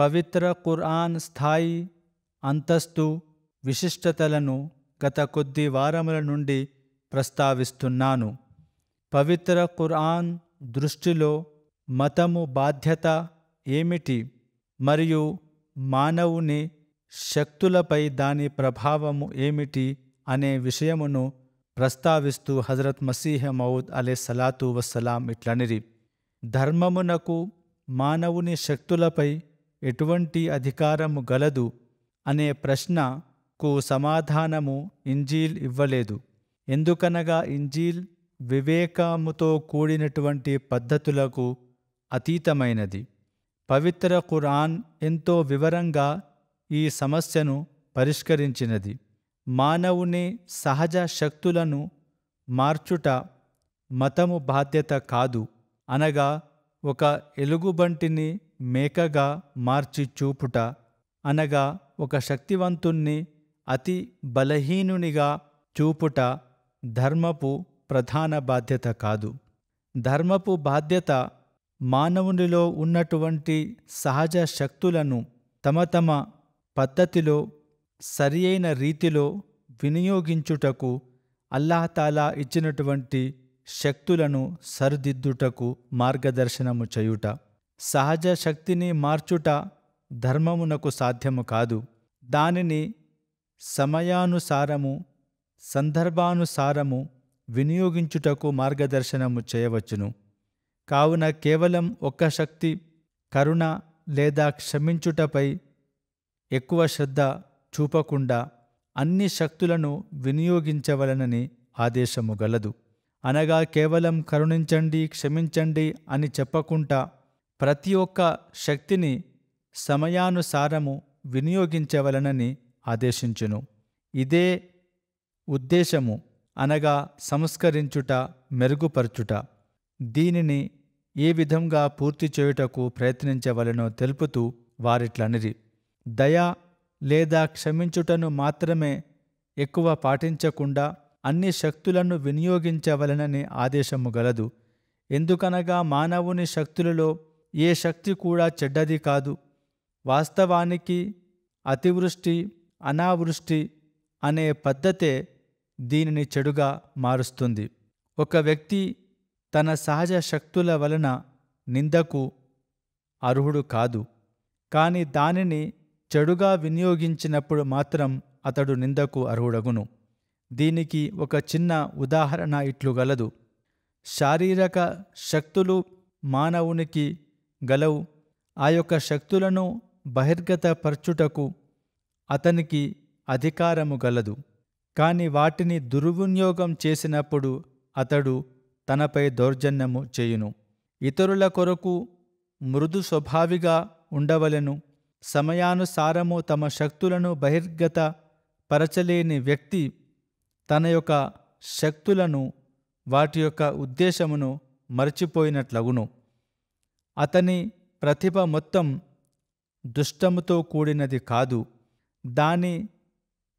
పవిత్ర కుర్ఆన్ స్థాయి అంతస్తు విశిష్టతలను గత కొద్ది వారముల నుండి ప్రస్తావిస్తున్నాను పవిత్ర కుర్ఆన్ దృష్టిలో మతము బాధ్యత ఏమిటి మరియు మానవుని శక్తులపై దాని ప్రభావము ఏమిటి అనే విషయమును ప్రస్తావిస్తూ హజరత్ మసీహ మౌద్ అలే సలాతు వసలాం ఇట్లనిరి ధర్మమునకు మానవుని శక్తులపై ఎటువంటి అధికారము గలదు అనే ప్రశ్నకు సమాధానము ఇంజీల్ ఇవ్వలేదు ఎందుకనగా ఇంజీల్ వివేకముతో కూడినటువంటి పద్ధతులకు అతీతమైనది పవిత్ర కురాన్ ఎంతో వివరంగా ఈ సమస్యను పరిష్కరించినది మానవుని సహజ శక్తులను మార్చుట మతము బాధ్యత కాదు అనగా ఒక ఎలుగుబంటిని మేకగా మార్చి చూపుట అనగా ఒక శక్తివంతుణ్ణి అతి బలహీనునిగా చూపుట ధర్మపు ప్రధాన బాధ్యత కాదు ధర్మపు బాధ్యత మానవునిలో ఉన్నటువంటి సహజ శక్తులను తమ తమ పద్ధతిలో సరియైన రీతిలో వినియోగించుటకు అల్లాహతాలా ఇచ్చినటువంటి శక్తులను సరిదిద్దుటకు మార్గదర్శనము చేయుట సహజ శక్తిని మార్చుట ధర్మమునకు సాధ్యము కాదు దానిని సమయానుసారము సందర్భానుసారము వినియోగించుటకు మార్గదర్శనము చేయవచ్చును కావున కేవలం ఒక్క శక్తి కరుణ లేదా క్షమించుటపై ఎక్కువ శ్రద్ధ చూపకుండా అన్ని శక్తులను వినియోగించవలనని ఆదేశము గలదు అనగా కేవలం కరుణించండి క్షమించండి అని చెప్పకుండా ప్రతి ఒక్క శక్తిని సమయానుసారము వినియోగించవలనని ఆదేశించును ఇదే ఉద్దేశము అనగా సంస్కరించుట మెరుగుపరచుట దీనిని ఏ విధంగా పూర్తి చేయుటకు ప్రయత్నించవలనో తెలుపుతూ వారిట్లనిరి దయ లేదా క్షమించుటను మాత్రమే ఎక్కువ పాటించకుండా అన్ని శక్తులను వినియోగించవలనని ఆదేశము గలదు ఎందుకనగా మానవుని శక్తులలో ఏ శక్తి కూడా చెడ్డది కాదు వాస్తవానికి అతివృష్టి అనావృష్టి అనే పద్ధతే దీనిని చెడుగా మారుస్తుంది ఒక వ్యక్తి తన సహజ శక్తుల వలన నిందకు అర్హుడు కాదు కానీ దానిని చెడుగా వినియోగించినప్పుడు మాత్రం అతడు నిందకు అర్హుడగును దీనికి ఒక చిన్న ఉదాహరణ ఇట్లుగలదు శారీరక శక్తులు మానవునికి గలవు ఆ యొక్క శక్తులను బహిర్గతపరచుటకు అతనికి అధికారము గలదు కాని వాటిని దుర్వినియోగం చేసినప్పుడు అతడు తనపై దౌర్జన్యము చేయును ఇతరుల కొరకు మృదు స్వభావిగా ఉండవలను సమయానుసారము తమ శక్తులను బహిర్గత పరచలేని వ్యక్తి తన యొక్క శక్తులను వాటి యొక్క ఉద్దేశమును మరచిపోయినట్లగును అతని ప్రతిభ మొత్తం దుష్టముతో కూడినది కాదు దాని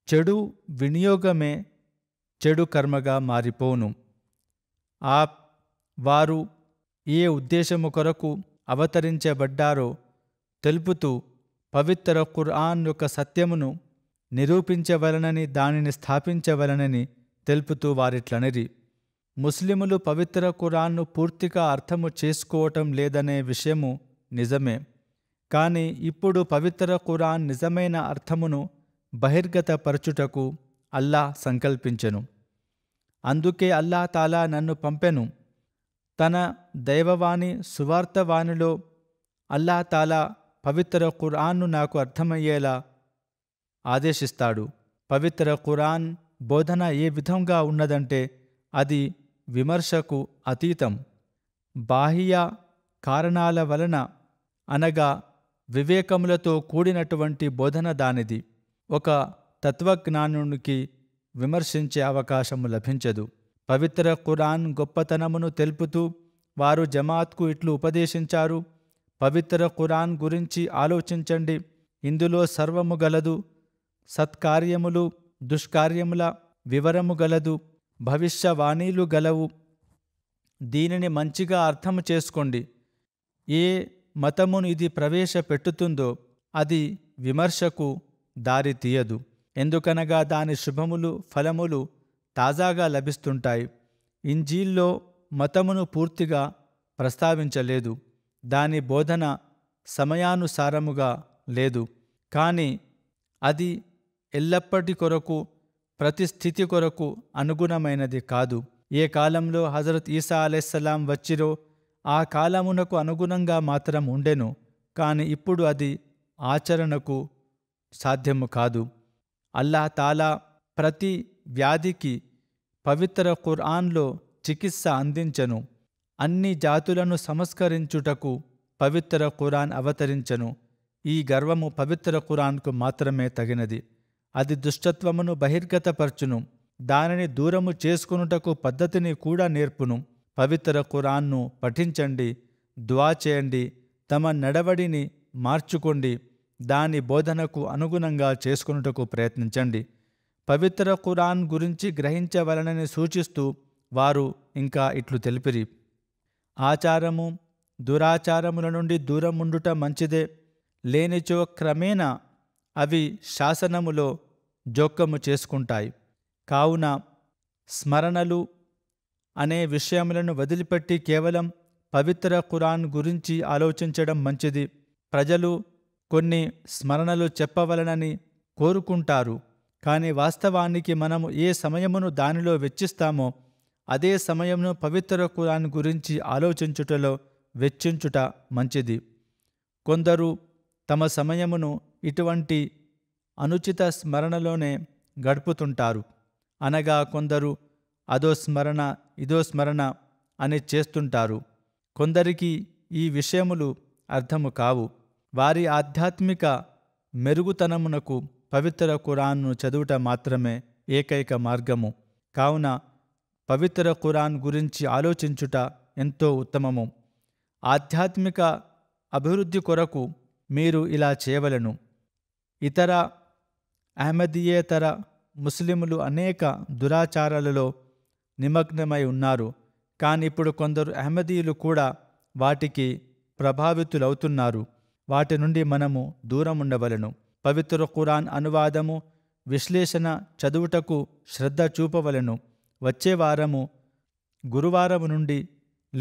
చెడు వినియోగమే చెడు కర్మగా మారిపోను ఆ వారు ఏ ఉద్దేశము కొరకు అవతరించబడ్డారో తెలుపుతూ పవిత్ర కుర్ఆన్ యొక్క సత్యమును నిరూపించవలనని దానిని స్థాపించవలనని తెలుపుతూ వారిట్లనిరి ముస్లిములు పవిత్ర ఖురాన్ను పూర్తిగా అర్థము చేసుకోవటం లేదనే విషయము నిజమే కానీ ఇప్పుడు పవిత్ర ఖురాన్ నిజమైన అర్థమును బహిర్గతపరచుటకు అల్లా సంకల్పించెను అందుకే అల్లా తాలా నన్ను పంపెను తన దైవవాణి సువార్తవాణిలో అల్లా తాలా పవిత్ర ఖురాన్ను నాకు అర్థమయ్యేలా ఆదేశిస్తాడు పవిత్ర ఖురాన్ బోధన ఏ విధంగా ఉన్నదంటే అది విమర్శకు అతీతం బాహ్య కారణాల వలన అనగా వివేకములతో కూడినటువంటి బోధన దానిది ఒక తత్వజ్ఞానునికి విమర్శించే అవకాశము లభించదు పవిత్ర ఖురాన్ గొప్పతనమును తెలుపుతూ వారు జమాత్కు ఇట్లు ఉపదేశించారు పవిత్ర ఖురాన్ గురించి ఆలోచించండి ఇందులో సర్వము గలదు సత్కార్యములు దుష్కార్యముల వివరము గలదు భవిష్యవాణీలు గలవు దీనిని మంచిగా అర్థం చేసుకోండి ఏ మతమును ఇది ప్రవేశపెట్టుతుందో అది విమర్శకు దారి తీయదు ఎందుకనగా దాని శుభములు ఫలములు తాజాగా లభిస్తుంటాయి ఇంజీల్లో మతమును పూర్తిగా ప్రస్తావించలేదు దాని బోధన సమయానుసారముగా లేదు కానీ అది ఎల్లప్పటి కొరకు ప్రతి స్థితి కొరకు అనుగుణమైనది కాదు ఏ కాలంలో హజరత్ ఈసా అలెస్సలాం వచ్చిరో ఆ కాలమునకు అనుగుణంగా మాత్రం ఉండెను కానీ ఇప్పుడు అది ఆచరణకు సాధ్యము కాదు అల్లా తాలా ప్రతి వ్యాధికి పవిత్ర ఖుర్ఆన్లో చికిత్స అందించను అన్ని జాతులను సంస్కరించుటకు పవిత్ర ఖురాన్ అవతరించను ఈ గర్వము పవిత్ర ఖురాన్కు మాత్రమే తగినది అది దుష్టత్వమును బహిర్గతపరచును దానిని దూరము చేసుకునుటకు పద్ధతిని కూడా నేర్పును పవిత్ర ఖురాన్ను పఠించండి దువా చేయండి తమ నడవడిని మార్చుకోండి దాని బోధనకు అనుగుణంగా చేసుకున్నటకు ప్రయత్నించండి పవిత్ర ఖురాన్ గురించి గ్రహించవలనని సూచిస్తూ వారు ఇంకా ఇట్లు తెలిపిరి ఆచారము దురాచారముల నుండి దూరముండుట మంచిదే లేనిచో క్రమేణా అవి శాసనములో జోక్యము చేసుకుంటాయి కావున స్మరణలు అనే విషయములను వదిలిపెట్టి కేవలం పవిత్ర ఖురాన్ గురించి ఆలోచించడం మంచిది ప్రజలు కొన్ని స్మరణలు చెప్పవలనని కోరుకుంటారు కానీ వాస్తవానికి మనము ఏ సమయమును దానిలో వెచ్చిస్తామో అదే సమయమును పవిత్ర ఖురాన్ గురించి ఆలోచించుటలో వెచ్చించుట మంచిది కొందరు తమ సమయమును ఇటువంటి అనుచిత స్మరణలోనే గడుపుతుంటారు అనగా కొందరు అదో స్మరణ ఇదో స్మరణ అని చేస్తుంటారు కొందరికి ఈ విషయములు అర్థము కావు వారి ఆధ్యాత్మిక మెరుగుతనమునకు పవిత్ర ఖురాన్ను చదువుట మాత్రమే ఏకైక మార్గము కావున పవిత్ర ఖురాన్ గురించి ఆలోచించుట ఎంతో ఉత్తమము ఆధ్యాత్మిక అభివృద్ధి కొరకు మీరు ఇలా చేయవలను ఇతర అహ్మదీయేతర ముస్లిములు అనేక దురాచారాలలో నిమగ్నమై ఉన్నారు కానీ ఇప్పుడు కొందరు అహ్మదీయులు కూడా వాటికి ప్రభావితులవుతున్నారు వాటి నుండి మనము దూరం ఉండవలను పవిత్ర ఖురాన్ అనువాదము విశ్లేషణ చదువుటకు శ్రద్ధ చూపవలను వచ్చే వారము గురువారం నుండి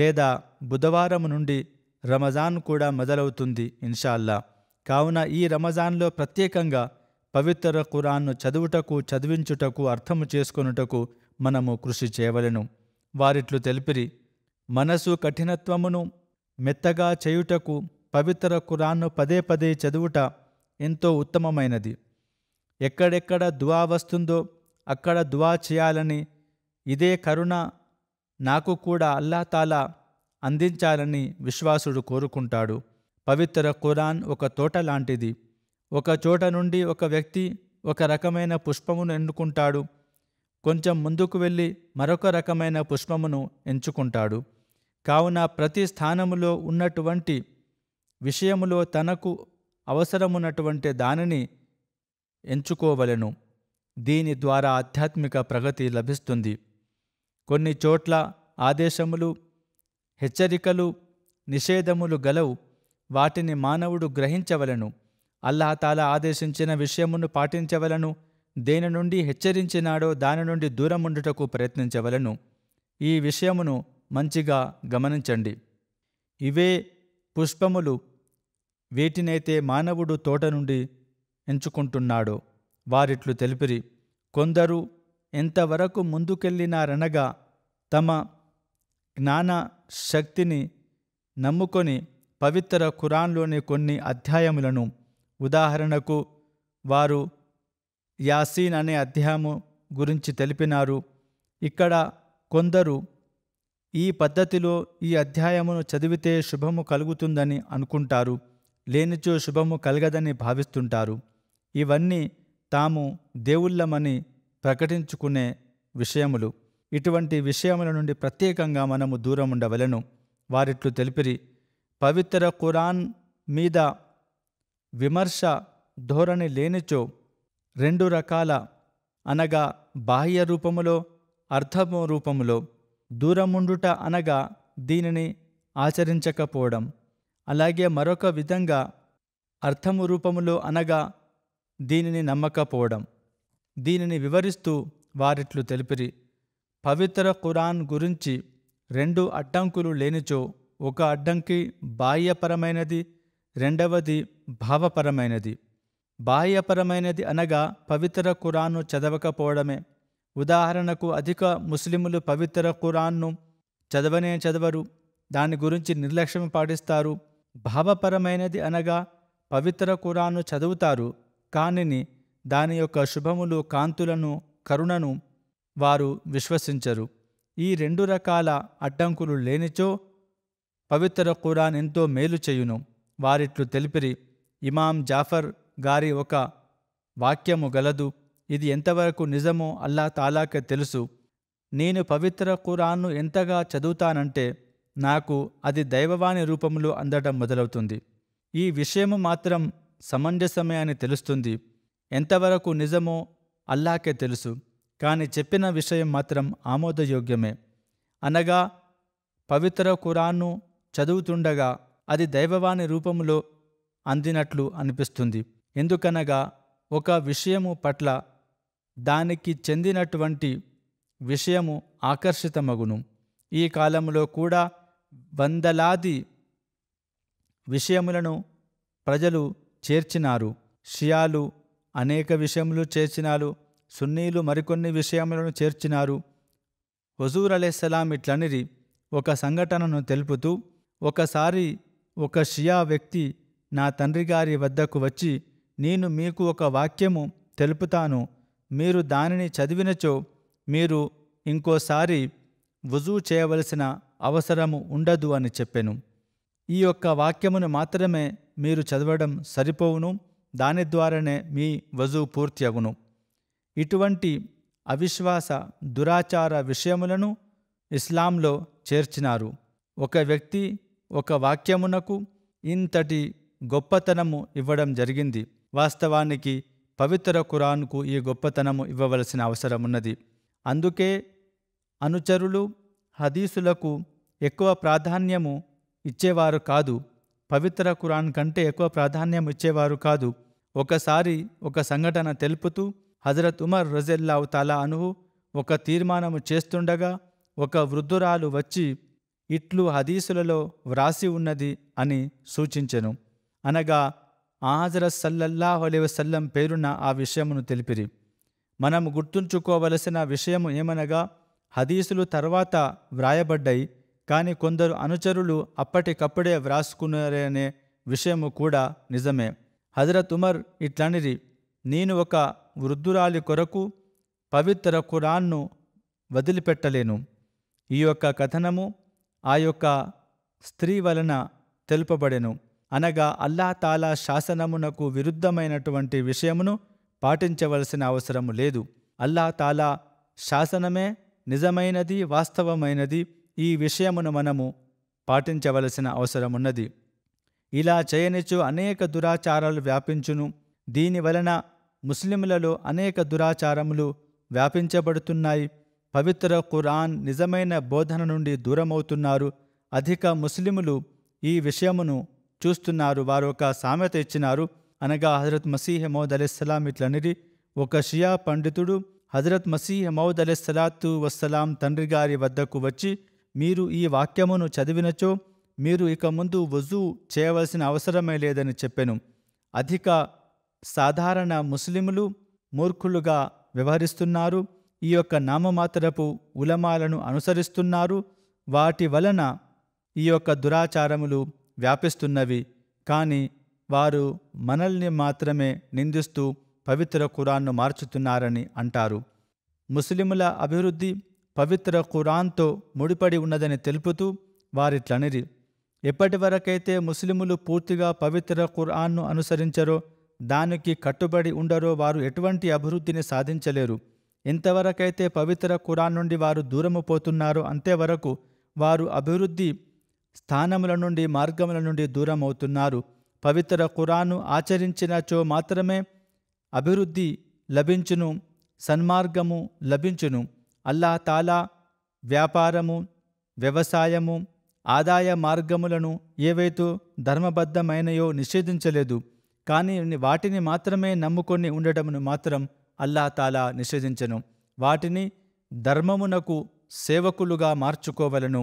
లేదా బుధవారం నుండి రమజాన్ కూడా మొదలవుతుంది ఇన్షాల్లా కావున ఈ రమజాన్లో ప్రత్యేకంగా పవిత్ర ఖురాన్ను చదువుటకు చదివించుటకు అర్థము చేసుకొనుటకు మనము కృషి చేయవలెను వారిట్లు తెలిపిరి మనసు కఠినత్వమును మెత్తగా చేయుటకు పవిత్ర ఖురాన్ను పదే పదే చదువుట ఎంతో ఉత్తమమైనది ఎక్కడెక్కడ దువా వస్తుందో అక్కడ దువా చేయాలని ఇదే కరుణ నాకు కూడా తాలా అందించాలని విశ్వాసుడు కోరుకుంటాడు పవిత్ర ఖురాన్ ఒక తోట లాంటిది ఒక చోట నుండి ఒక వ్యక్తి ఒక రకమైన పుష్పమును ఎన్నుకుంటాడు కొంచెం ముందుకు వెళ్ళి మరొక రకమైన పుష్పమును ఎంచుకుంటాడు కావున ప్రతి స్థానములో ఉన్నటువంటి విషయములో తనకు అవసరమున్నటువంటి దానిని ఎంచుకోవలను దీని ద్వారా ఆధ్యాత్మిక ప్రగతి లభిస్తుంది కొన్ని చోట్ల ఆదేశములు హెచ్చరికలు నిషేధములు గలవు వాటిని మానవుడు గ్రహించవలను అల్లాహతాలా ఆదేశించిన విషయమును పాటించవలను దేని నుండి హెచ్చరించినాడో దాని నుండి దూరముండుటకు ప్రయత్నించవలను ఈ విషయమును మంచిగా గమనించండి ఇవే పుష్పములు వీటినైతే మానవుడు తోట నుండి ఎంచుకుంటున్నాడో వారిట్లు తెలిపిరి కొందరు ఎంతవరకు ముందుకెళ్ళినారనగా తమ జ్ఞాన శక్తిని నమ్ముకొని పవిత్ర ఖురాన్లోని కొన్ని అధ్యాయములను ఉదాహరణకు వారు యాసీన్ అనే అధ్యాయము గురించి తెలిపినారు ఇక్కడ కొందరు ఈ పద్ధతిలో ఈ అధ్యాయమును చదివితే శుభము కలుగుతుందని అనుకుంటారు లేనిచో శుభము కలగదని భావిస్తుంటారు ఇవన్నీ తాము దేవుళ్ళమని ప్రకటించుకునే విషయములు ఇటువంటి విషయముల నుండి ప్రత్యేకంగా మనము దూరం ఉండవలను వారిట్లు తెలిపిరి పవిత్ర ఖురాన్ మీద విమర్శ ధోరణి లేనిచో రెండు రకాల అనగా బాహ్య రూపములో అర్థము రూపములో దూరముండుట అనగా దీనిని ఆచరించకపోవడం అలాగే మరొక విధంగా అర్థము రూపములో అనగా దీనిని నమ్మకపోవడం దీనిని వివరిస్తూ వారిట్లు తెలిపిరి పవిత్ర ఖురాన్ గురించి రెండు అడ్డంకులు లేనిచో ఒక అడ్డంకి బాహ్యపరమైనది రెండవది భావపరమైనది బాహ్యపరమైనది అనగా పవిత్ర ఖురాన్ను చదవకపోవడమే ఉదాహరణకు అధిక ముస్లిములు పవిత్ర ఖురాన్ను చదవనే చదవరు దాని గురించి నిర్లక్ష్యం పాటిస్తారు భావపరమైనది అనగా పవిత్ర ఖురాన్ను చదువుతారు కానిని దాని యొక్క శుభములు కాంతులను కరుణను వారు విశ్వసించరు ఈ రెండు రకాల అడ్డంకులు లేనిచో పవిత్ర ఖురాన్ ఎంతో మేలు చేయును వారిట్లు తెలిపిరి ఇమాం జాఫర్ గారి ఒక వాక్యము గలదు ఇది ఎంతవరకు నిజమో అల్లా తాలాకే తెలుసు నేను పవిత్ర ఖురాన్ను ఎంతగా చదువుతానంటే నాకు అది దైవవాణి రూపంలో అందడం మొదలవుతుంది ఈ విషయము మాత్రం సమంజసమే అని తెలుస్తుంది ఎంతవరకు నిజమో అల్లాకే తెలుసు కానీ చెప్పిన విషయం మాత్రం ఆమోదయోగ్యమే అనగా పవిత్ర ఖురాన్ను చదువుతుండగా అది దైవవాణి రూపములో అందినట్లు అనిపిస్తుంది ఎందుకనగా ఒక విషయము పట్ల దానికి చెందినటువంటి విషయము ఆకర్షితమగును ఈ కాలంలో కూడా వందలాది విషయములను ప్రజలు చేర్చినారు షియాలు అనేక విషయములు చేర్చినారు సున్నీలు మరికొన్ని విషయములను చేర్చినారు వజూర్ అలెస్లాం ఇట్లనిరి ఒక సంఘటనను తెలుపుతూ ఒకసారి ఒక షియా వ్యక్తి నా తండ్రి గారి వద్దకు వచ్చి నేను మీకు ఒక వాక్యము తెలుపుతాను మీరు దానిని చదివినచో మీరు ఇంకోసారి వుజూ చేయవలసిన అవసరము ఉండదు అని చెప్పెను ఈ యొక్క వాక్యమును మాత్రమే మీరు చదవడం సరిపోవును దాని ద్వారానే మీ వజూ పూర్తి అవును ఇటువంటి అవిశ్వాస దురాచార విషయములను ఇస్లాంలో చేర్చినారు ఒక వ్యక్తి ఒక వాక్యమునకు ఇంతటి గొప్పతనము ఇవ్వడం జరిగింది వాస్తవానికి పవిత్ర కురాన్కు ఈ గొప్పతనము ఇవ్వవలసిన అవసరమున్నది అందుకే అనుచరులు హదీసులకు ఎక్కువ ప్రాధాన్యము ఇచ్చేవారు కాదు పవిత్ర ఖురాన్ కంటే ఎక్కువ ప్రాధాన్యం ఇచ్చేవారు కాదు ఒకసారి ఒక సంఘటన తెలుపుతూ హజరత్ ఉమర్ రజెల్లావు తాలా అనుహు ఒక తీర్మానము చేస్తుండగా ఒక వృద్ధురాలు వచ్చి ఇట్లు హదీసులలో వ్రాసి ఉన్నది అని సూచించెను అనగా ఆజర సల్లల్లాహు పేరున ఆ విషయమును తెలిపిరి మనం గుర్తుంచుకోవలసిన విషయము ఏమనగా హదీసులు తర్వాత వ్రాయబడ్డాయి కానీ కొందరు అనుచరులు అప్పటికప్పుడే వ్రాసుకున్నారనే విషయము కూడా నిజమే హజరత్ ఉమర్ ఇట్లనిది నేను ఒక వృద్ధురాలి కొరకు పవిత్ర ఖురాన్ను వదిలిపెట్టలేను ఈ యొక్క కథనము ఆ యొక్క స్త్రీ వలన తెలుపబడెను అనగా అల్లా తాలా శాసనమునకు విరుద్ధమైనటువంటి విషయమును పాటించవలసిన అవసరము లేదు అల్లా తాలా శాసనమే నిజమైనది వాస్తవమైనది ఈ విషయమును మనము పాటించవలసిన అవసరమున్నది ఇలా చేయనిచు అనేక దురాచారాలు వ్యాపించును దీనివలన ముస్లింలలో అనేక దురాచారములు వ్యాపించబడుతున్నాయి పవిత్ర ఖురాన్ నిజమైన బోధన నుండి దూరమవుతున్నారు అధిక ముస్లిములు ఈ విషయమును చూస్తున్నారు వారు ఒక సామెత ఇచ్చినారు అనగా హజరత్ మసీహ్ మౌద్ అలీస్లాం ఇట్లనిది ఒక షియా పండితుడు హజరత్ మసీహ్ మౌద్ అలీస్లాతు వస్సలాం తండ్రి గారి వద్దకు వచ్చి మీరు ఈ వాక్యమును చదివినచో మీరు ఇక ముందు వజూ చేయవలసిన అవసరమే లేదని చెప్పెను అధిక సాధారణ ముస్లిములు మూర్ఖులుగా వ్యవహరిస్తున్నారు ఈ యొక్క నామమాత్రపు ఉలమాలను అనుసరిస్తున్నారు వాటి వలన ఈ యొక్క దురాచారములు వ్యాపిస్తున్నవి కానీ వారు మనల్ని మాత్రమే నిందిస్తూ పవిత్ర ఖురాన్ను మార్చుతున్నారని అంటారు ముస్లిముల అభివృద్ధి పవిత్ర ఖురాన్తో ముడిపడి ఉన్నదని తెలుపుతూ వారిట్లనిరి ఎప్పటి వరకైతే ముస్లిములు పూర్తిగా పవిత్ర ఖురాన్ను అనుసరించరో దానికి కట్టుబడి ఉండరో వారు ఎటువంటి అభివృద్ధిని సాధించలేరు ఎంతవరకైతే పవిత్ర ఖురాన్ నుండి వారు దూరము పోతున్నారో అంతేవరకు వారు అభివృద్ధి స్థానముల నుండి మార్గముల నుండి దూరం అవుతున్నారు పవిత్ర ఖురాను ఆచరించినచో మాత్రమే అభివృద్ధి లభించును సన్మార్గము లభించును అల్లా తాలా వ్యాపారము వ్యవసాయము ఆదాయ మార్గములను ఏవైతే ధర్మబద్ధమైనయో నిషేధించలేదు కానీ వాటిని మాత్రమే నమ్ముకొని ఉండటమును మాత్రం అల్లా తాలా నిషేధించెను వాటిని ధర్మమునకు సేవకులుగా మార్చుకోవలను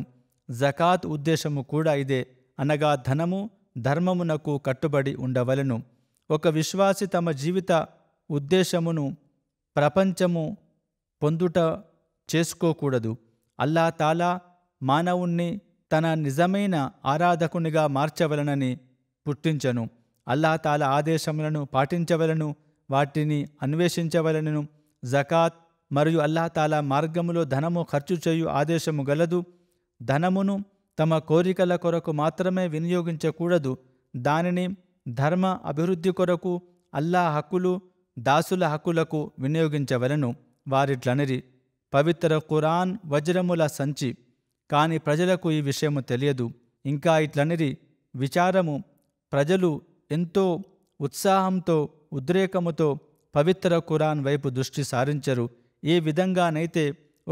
జకాత్ ఉద్దేశము కూడా ఇదే అనగా ధనము ధర్మమునకు కట్టుబడి ఉండవలను ఒక విశ్వాసి తమ జీవిత ఉద్దేశమును ప్రపంచము పొందుట చేసుకోకూడదు అల్లా తాలా మానవుణ్ణి తన నిజమైన ఆరాధకునిగా మార్చవలనని పుట్టించను అల్లా తాల ఆదేశములను పాటించవలను వాటిని అన్వేషించవలనను జకాత్ మరియు అల్లాహతాలా మార్గములో ధనము ఖర్చు చేయు ఆదేశము గలదు ధనమును తమ కోరికల కొరకు మాత్రమే వినియోగించకూడదు దానిని ధర్మ అభివృద్ధి కొరకు అల్లా హక్కులు దాసుల హక్కులకు వినియోగించవలను వారిట్లనిరి పవిత్ర కురాన్ వజ్రముల సంచి కాని ప్రజలకు ఈ విషయము తెలియదు ఇంకా ఇట్లనిరి విచారము ప్రజలు ఎంతో ఉత్సాహంతో ఉద్రేకముతో పవిత్ర ఖురాన్ వైపు దృష్టి సారించరు ఏ విధంగానైతే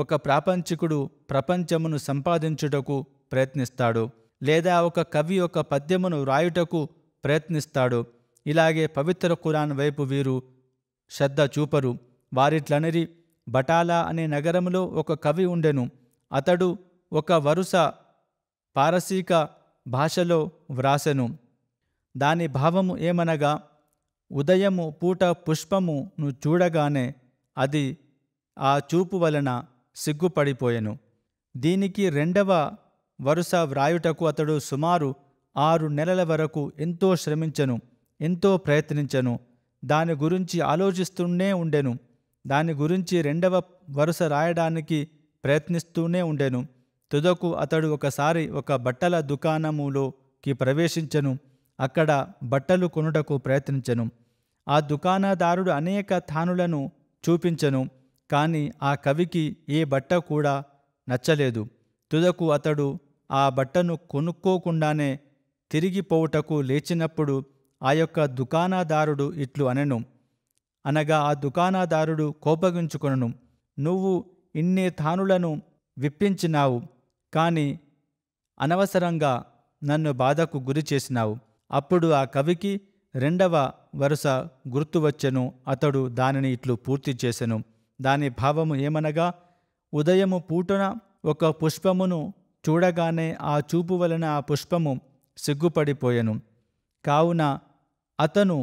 ఒక ప్రాపంచికుడు ప్రపంచమును సంపాదించుటకు ప్రయత్నిస్తాడు లేదా ఒక కవి ఒక పద్యమును వ్రాయుటకు ప్రయత్నిస్తాడు ఇలాగే పవిత్ర ఖురాన్ వైపు వీరు శ్రద్ధ చూపరు వారిట్లనరి బటాలా అనే నగరములో ఒక కవి ఉండెను అతడు ఒక వరుస పారసీక భాషలో వ్రాసెను దాని భావము ఏమనగా ఉదయము పూట పుష్పమును చూడగానే అది ఆ చూపు వలన సిగ్గుపడిపోయెను దీనికి రెండవ వరుస వ్రాయుటకు అతడు సుమారు ఆరు నెలల వరకు ఎంతో శ్రమించను ఎంతో ప్రయత్నించను దాని గురించి ఆలోచిస్తూనే ఉండెను దాని గురించి రెండవ వరుస రాయడానికి ప్రయత్నిస్తూనే ఉండెను తుదకు అతడు ఒకసారి ఒక బట్టల దుకాణములోకి ప్రవేశించను అక్కడ బట్టలు కొనుటకు ప్రయత్నించను ఆ దుకాణదారుడు అనేక తానులను చూపించను కానీ ఆ కవికి ఏ బట్ట కూడా నచ్చలేదు తుదకు అతడు ఆ బట్టను కొనుక్కోకుండానే తిరిగిపోవుటకు లేచినప్పుడు ఆ యొక్క దుకాణదారుడు ఇట్లు అనెను అనగా ఆ దుకాణదారుడు కోపగించుకొనను నువ్వు ఇన్ని థానులను విప్పించినావు కానీ అనవసరంగా నన్ను బాధకు గురి చేసినావు అప్పుడు ఆ కవికి రెండవ వరుస గుర్తు వచ్చెను అతడు దానిని ఇట్లు పూర్తి చేసెను దాని భావము ఏమనగా ఉదయము పూటన ఒక పుష్పమును చూడగానే ఆ చూపు వలన ఆ పుష్పము సిగ్గుపడిపోయెను కావున అతను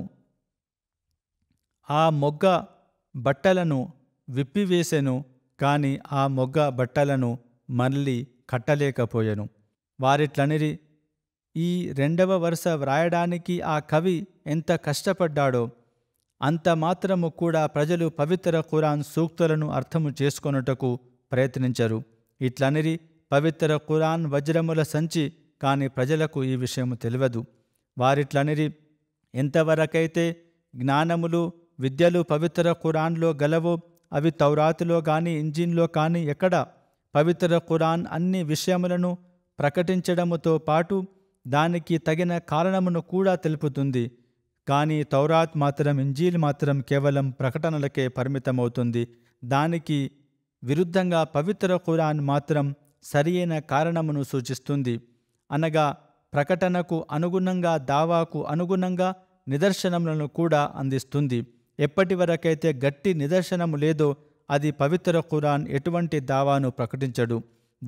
ఆ మొగ్గ బట్టలను విప్పివేసెను కానీ ఆ మొగ్గ బట్టలను మళ్ళీ కట్టలేకపోయెను వారిట్లనిరి ఈ రెండవ వరుస వ్రాయడానికి ఆ కవి ఎంత కష్టపడ్డాడో అంత మాత్రము కూడా ప్రజలు పవిత్ర ఖురాన్ సూక్తులను అర్థము చేసుకొనుటకు ప్రయత్నించరు ఇట్లనిరి పవిత్ర ఖురాన్ వజ్రముల సంచి కాని ప్రజలకు ఈ విషయము తెలియదు వారిట్లనిరి ఎంతవరకైతే జ్ఞానములు విద్యలు పవిత్ర ఖురాన్లో గలవో అవి తౌరాతులో కానీ ఇంజిన్లో కానీ ఎక్కడ పవిత్ర ఖురాన్ అన్ని విషయములను ప్రకటించడముతో పాటు దానికి తగిన కారణమును కూడా తెలుపుతుంది కానీ తౌరాత్ మాత్రం ఇంజీల్ మాత్రం కేవలం ప్రకటనలకే పరిమితమవుతుంది దానికి విరుద్ధంగా పవిత్ర ఖురాన్ మాత్రం సరియైన కారణమును సూచిస్తుంది అనగా ప్రకటనకు అనుగుణంగా దావాకు అనుగుణంగా నిదర్శనములను కూడా అందిస్తుంది ఎప్పటి వరకైతే గట్టి నిదర్శనము లేదో అది పవిత్ర ఖురాన్ ఎటువంటి దావాను ప్రకటించడు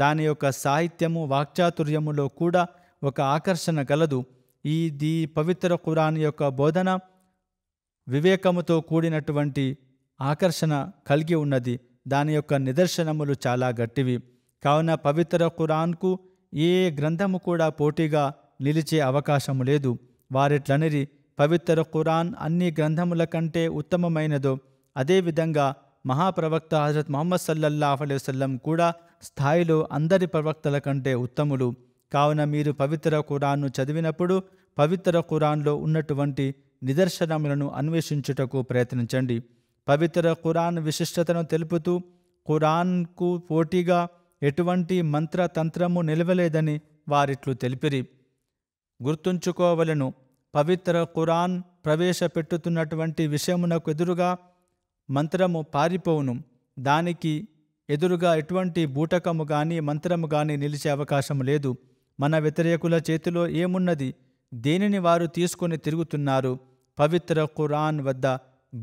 దాని యొక్క సాహిత్యము వాక్చాతుర్యములో కూడా ఒక ఆకర్షణ కలదు ఇది పవిత్ర ఖురాన్ యొక్క బోధన వివేకముతో కూడినటువంటి ఆకర్షణ కలిగి ఉన్నది దాని యొక్క నిదర్శనములు చాలా గట్టివి కావున పవిత్ర కురాన్కు ఏ గ్రంథము కూడా పోటీగా నిలిచే అవకాశము లేదు వారిట్లనిరి పవిత్ర ఖురాన్ అన్ని గ్రంథముల కంటే ఉత్తమమైనదో అదేవిధంగా మహాప్రవక్త హజరత్ మొహమ్మద్ సల్లల్లాహ్ కూడా స్థాయిలో అందరి ప్రవక్తల కంటే ఉత్తములు కావున మీరు పవిత్ర ఖురాన్ను చదివినప్పుడు పవిత్ర ఖురాన్లో ఉన్నటువంటి నిదర్శనములను అన్వేషించుటకు ప్రయత్నించండి పవిత్ర ఖురాన్ విశిష్టతను తెలుపుతూ ఖురాన్కు పోటీగా ఎటువంటి మంత్రతంత్రము నిలవలేదని వారిట్లు తెలిపిరి గుర్తుంచుకోవలను పవిత్ర ఖురాన్ ప్రవేశపెట్టుతున్నటువంటి విషయమునకు ఎదురుగా మంత్రము పారిపోవును దానికి ఎదురుగా ఎటువంటి బూటకము కానీ మంత్రము కానీ నిలిచే అవకాశం లేదు మన వ్యతిరేకుల చేతిలో ఏమున్నది దేనిని వారు తీసుకొని తిరుగుతున్నారు పవిత్ర ఖురాన్ వద్ద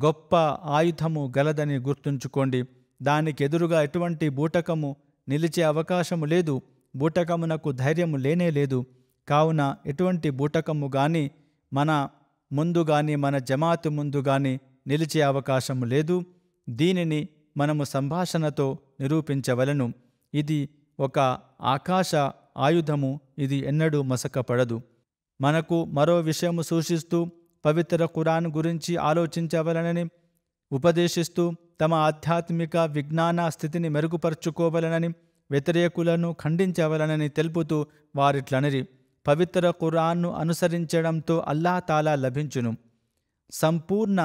గొప్ప ఆయుధము గలదని గుర్తుంచుకోండి దానికి ఎదురుగా ఎటువంటి బూటకము నిలిచే అవకాశము లేదు బూటకమునకు ధైర్యము లేనే లేదు కావున ఎటువంటి బూటకము కానీ మన ముందు కానీ మన జమాతు ముందు కానీ నిలిచే అవకాశము లేదు దీనిని మనము సంభాషణతో నిరూపించవలను ఇది ఒక ఆకాశ ఆయుధము ఇది ఎన్నడూ మసకపడదు మనకు మరో విషయము సూచిస్తూ పవిత్ర కురాన్ గురించి ఆలోచించవలనని ఉపదేశిస్తూ తమ ఆధ్యాత్మిక విజ్ఞాన స్థితిని మెరుగుపరుచుకోవలనని వ్యతిరేకులను ఖండించవలనని తెలుపుతూ వారిట్లనిరి పవిత్ర ఖురాన్ను అనుసరించడంతో తాలా లభించును సంపూర్ణ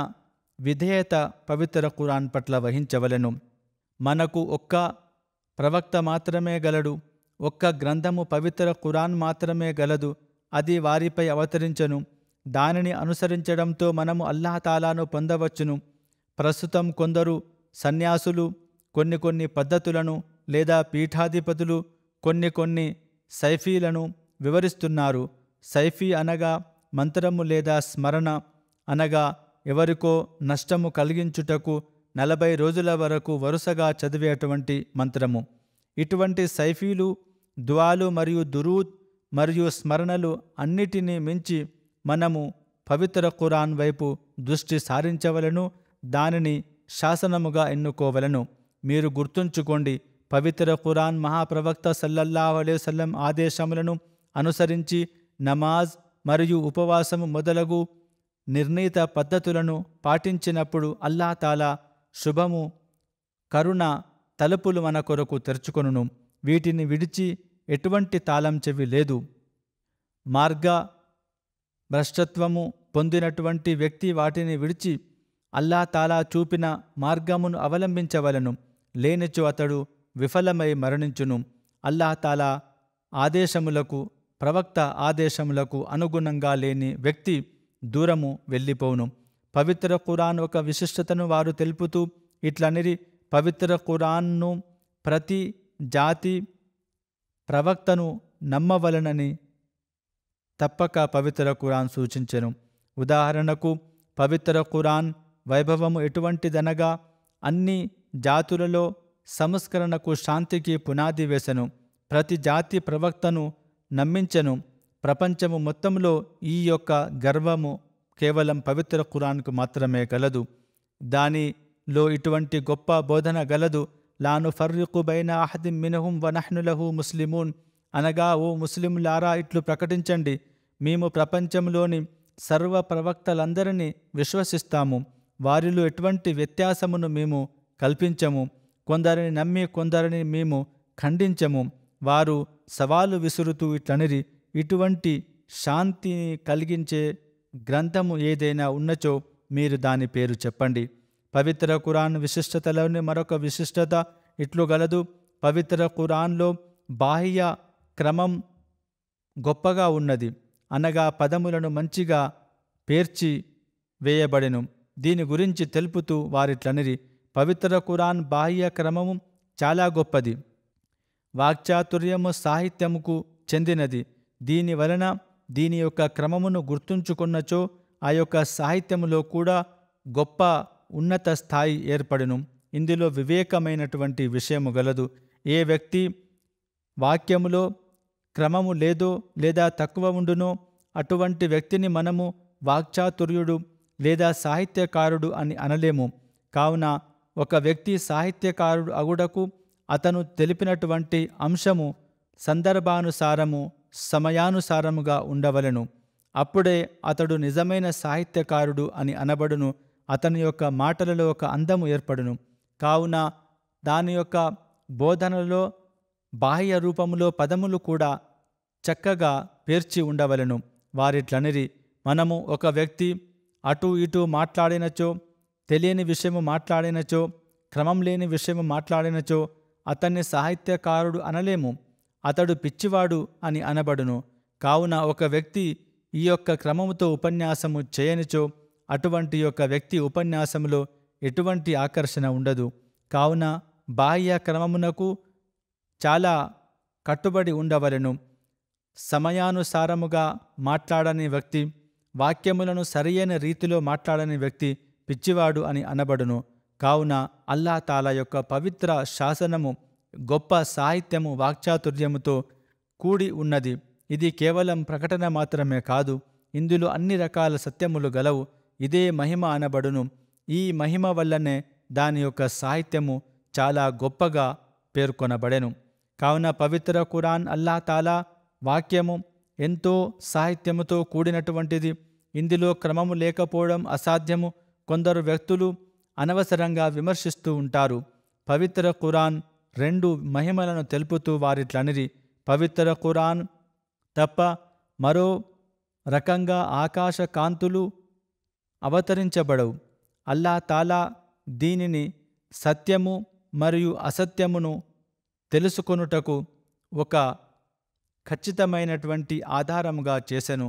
విధేయత పవిత్ర ఖురాన్ పట్ల వహించవలను మనకు ఒక్క ప్రవక్త మాత్రమే గలడు ఒక్క గ్రంథము పవిత్ర ఖురాన్ మాత్రమే గలదు అది వారిపై అవతరించను దానిని అనుసరించడంతో మనము అల్లాహతాలాను పొందవచ్చును ప్రస్తుతం కొందరు సన్యాసులు కొన్ని కొన్ని పద్ధతులను లేదా పీఠాధిపతులు కొన్ని కొన్ని సైఫీలను వివరిస్తున్నారు సైఫీ అనగా మంత్రము లేదా స్మరణ అనగా ఎవరికో నష్టము కలిగించుటకు నలభై రోజుల వరకు వరుసగా చదివేటువంటి మంత్రము ఇటువంటి సైఫీలు దువాలు మరియు దురూద్ మరియు స్మరణలు అన్నిటినీ మించి మనము పవిత్ర ఖురాన్ వైపు దృష్టి సారించవలను దానిని శాసనముగా ఎన్నుకోవలను మీరు గుర్తుంచుకోండి పవిత్ర ఖురాన్ మహాప్రవక్త సల్లల్లా ఆదేశములను అనుసరించి నమాజ్ మరియు ఉపవాసము మొదలగు నిర్ణీత పద్ధతులను పాటించినప్పుడు అల్లాతాలా శుభము కరుణ తలుపులు మన కొరకు తెరుచుకొనును వీటిని విడిచి ఎటువంటి తాళం చెవి లేదు మార్గ భ్రష్టత్వము పొందినటువంటి వ్యక్తి వాటిని విడిచి అల్లా తాలా చూపిన మార్గమును అవలంబించవలను లేనిచో అతడు విఫలమై మరణించును అల్లా తాలా ఆదేశములకు ప్రవక్త ఆదేశములకు అనుగుణంగా లేని వ్యక్తి దూరము వెళ్ళిపోవును పవిత్ర కురాన్ ఒక విశిష్టతను వారు తెలుపుతూ ఇట్లనిరి పవిత్ర కురాన్ను ప్రతి జాతి ప్రవక్తను నమ్మవలనని తప్పక పవిత్ర కురాన్ సూచించెను ఉదాహరణకు పవిత్ర కురాన్ వైభవము ఎటువంటిదనగా అన్ని జాతులలో సంస్కరణకు శాంతికి పునాది వేసెను ప్రతి జాతి ప్రవక్తను నమ్మించెను ప్రపంచము మొత్తంలో ఈ యొక్క గర్వము కేవలం పవిత్ర కురాన్కు మాత్రమే గలదు దానిలో ఇటువంటి గొప్ప బోధన గలదు లాను నుఫర్రికు బైన అహది మినహుం వనహ్ను లహు ముస్లిమూన్ అనగా ఓ ముస్లింలారా ఇట్లు ప్రకటించండి మేము ప్రపంచంలోని సర్వ ప్రవక్తలందరినీ విశ్వసిస్తాము వారిలో ఎటువంటి వ్యత్యాసమును మేము కల్పించము కొందరిని నమ్మి కొందరిని మేము ఖండించము వారు సవాలు విసురుతూ ఇట్లనిరి ఇటువంటి శాంతిని కలిగించే గ్రంథము ఏదైనా ఉన్నచో మీరు దాని పేరు చెప్పండి పవిత్ర ఖురాన్ విశిష్టతలోని మరొక విశిష్టత ఇట్లు గలదు పవిత్ర ఖురాన్లో బాహ్య క్రమం గొప్పగా ఉన్నది అనగా పదములను మంచిగా పేర్చి వేయబడెను దీని గురించి తెలుపుతూ వారిట్లనిరి పవిత్ర ఖురాన్ బాహ్య క్రమము చాలా గొప్పది వాక్చాతుర్యము సాహిత్యముకు చెందినది దీని వలన దీని యొక్క క్రమమును గుర్తుంచుకున్నచో ఆ యొక్క సాహిత్యములో కూడా గొప్ప ఉన్నత స్థాయి ఏర్పడును ఇందులో వివేకమైనటువంటి విషయము గలదు ఏ వ్యక్తి వాక్యములో క్రమము లేదో లేదా తక్కువ ఉండునో అటువంటి వ్యక్తిని మనము వాక్చాతుర్యుడు లేదా సాహిత్యకారుడు అని అనలేము కావున ఒక వ్యక్తి సాహిత్యకారుడు అగుడకు అతను తెలిపినటువంటి అంశము సందర్భానుసారము సమయానుసారముగా ఉండవలను అప్పుడే అతడు నిజమైన సాహిత్యకారుడు అని అనబడును అతని యొక్క మాటలలో ఒక అందము ఏర్పడును కావున దాని యొక్క బోధనలో బాహ్య రూపములో పదములు కూడా చక్కగా పేర్చి ఉండవలను వారిట్లనిరి మనము ఒక వ్యక్తి అటు ఇటు మాట్లాడినచో తెలియని విషయము మాట్లాడినచో క్రమం లేని విషయము మాట్లాడినచో అతన్ని సాహిత్యకారుడు అనలేము అతడు పిచ్చివాడు అని అనబడును కావున ఒక వ్యక్తి ఈ యొక్క క్రమముతో ఉపన్యాసము చేయనిచో అటువంటి యొక్క వ్యక్తి ఉపన్యాసంలో ఎటువంటి ఆకర్షణ ఉండదు కావున బాహ్య క్రమమునకు చాలా కట్టుబడి ఉండవలను సమయానుసారముగా మాట్లాడని వ్యక్తి వాక్యములను సరియైన రీతిలో మాట్లాడని వ్యక్తి పిచ్చివాడు అని అనబడును కావున తాలా యొక్క పవిత్ర శాసనము గొప్ప సాహిత్యము వాక్చాతుర్యముతో కూడి ఉన్నది ఇది కేవలం ప్రకటన మాత్రమే కాదు ఇందులో అన్ని రకాల సత్యములు గలవు ఇదే మహిమ అనబడును ఈ మహిమ వల్లనే దాని యొక్క సాహిత్యము చాలా గొప్పగా పేర్కొనబడెను కావున పవిత్ర ఖురాన్ అల్లా తాలా వాక్యము ఎంతో సాహిత్యముతో కూడినటువంటిది ఇందులో క్రమము లేకపోవడం అసాధ్యము కొందరు వ్యక్తులు అనవసరంగా విమర్శిస్తూ ఉంటారు పవిత్ర ఖురాన్ రెండు మహిమలను తెలుపుతూ వారిట్లనిది పవిత్ర ఖురాన్ తప్ప మరో రకంగా ఆకాశ కాంతులు అవతరించబడవు అల్లా తాలా దీనిని సత్యము మరియు అసత్యమును తెలుసుకొనుటకు ఒక ఖచ్చితమైనటువంటి ఆధారముగా చేసెను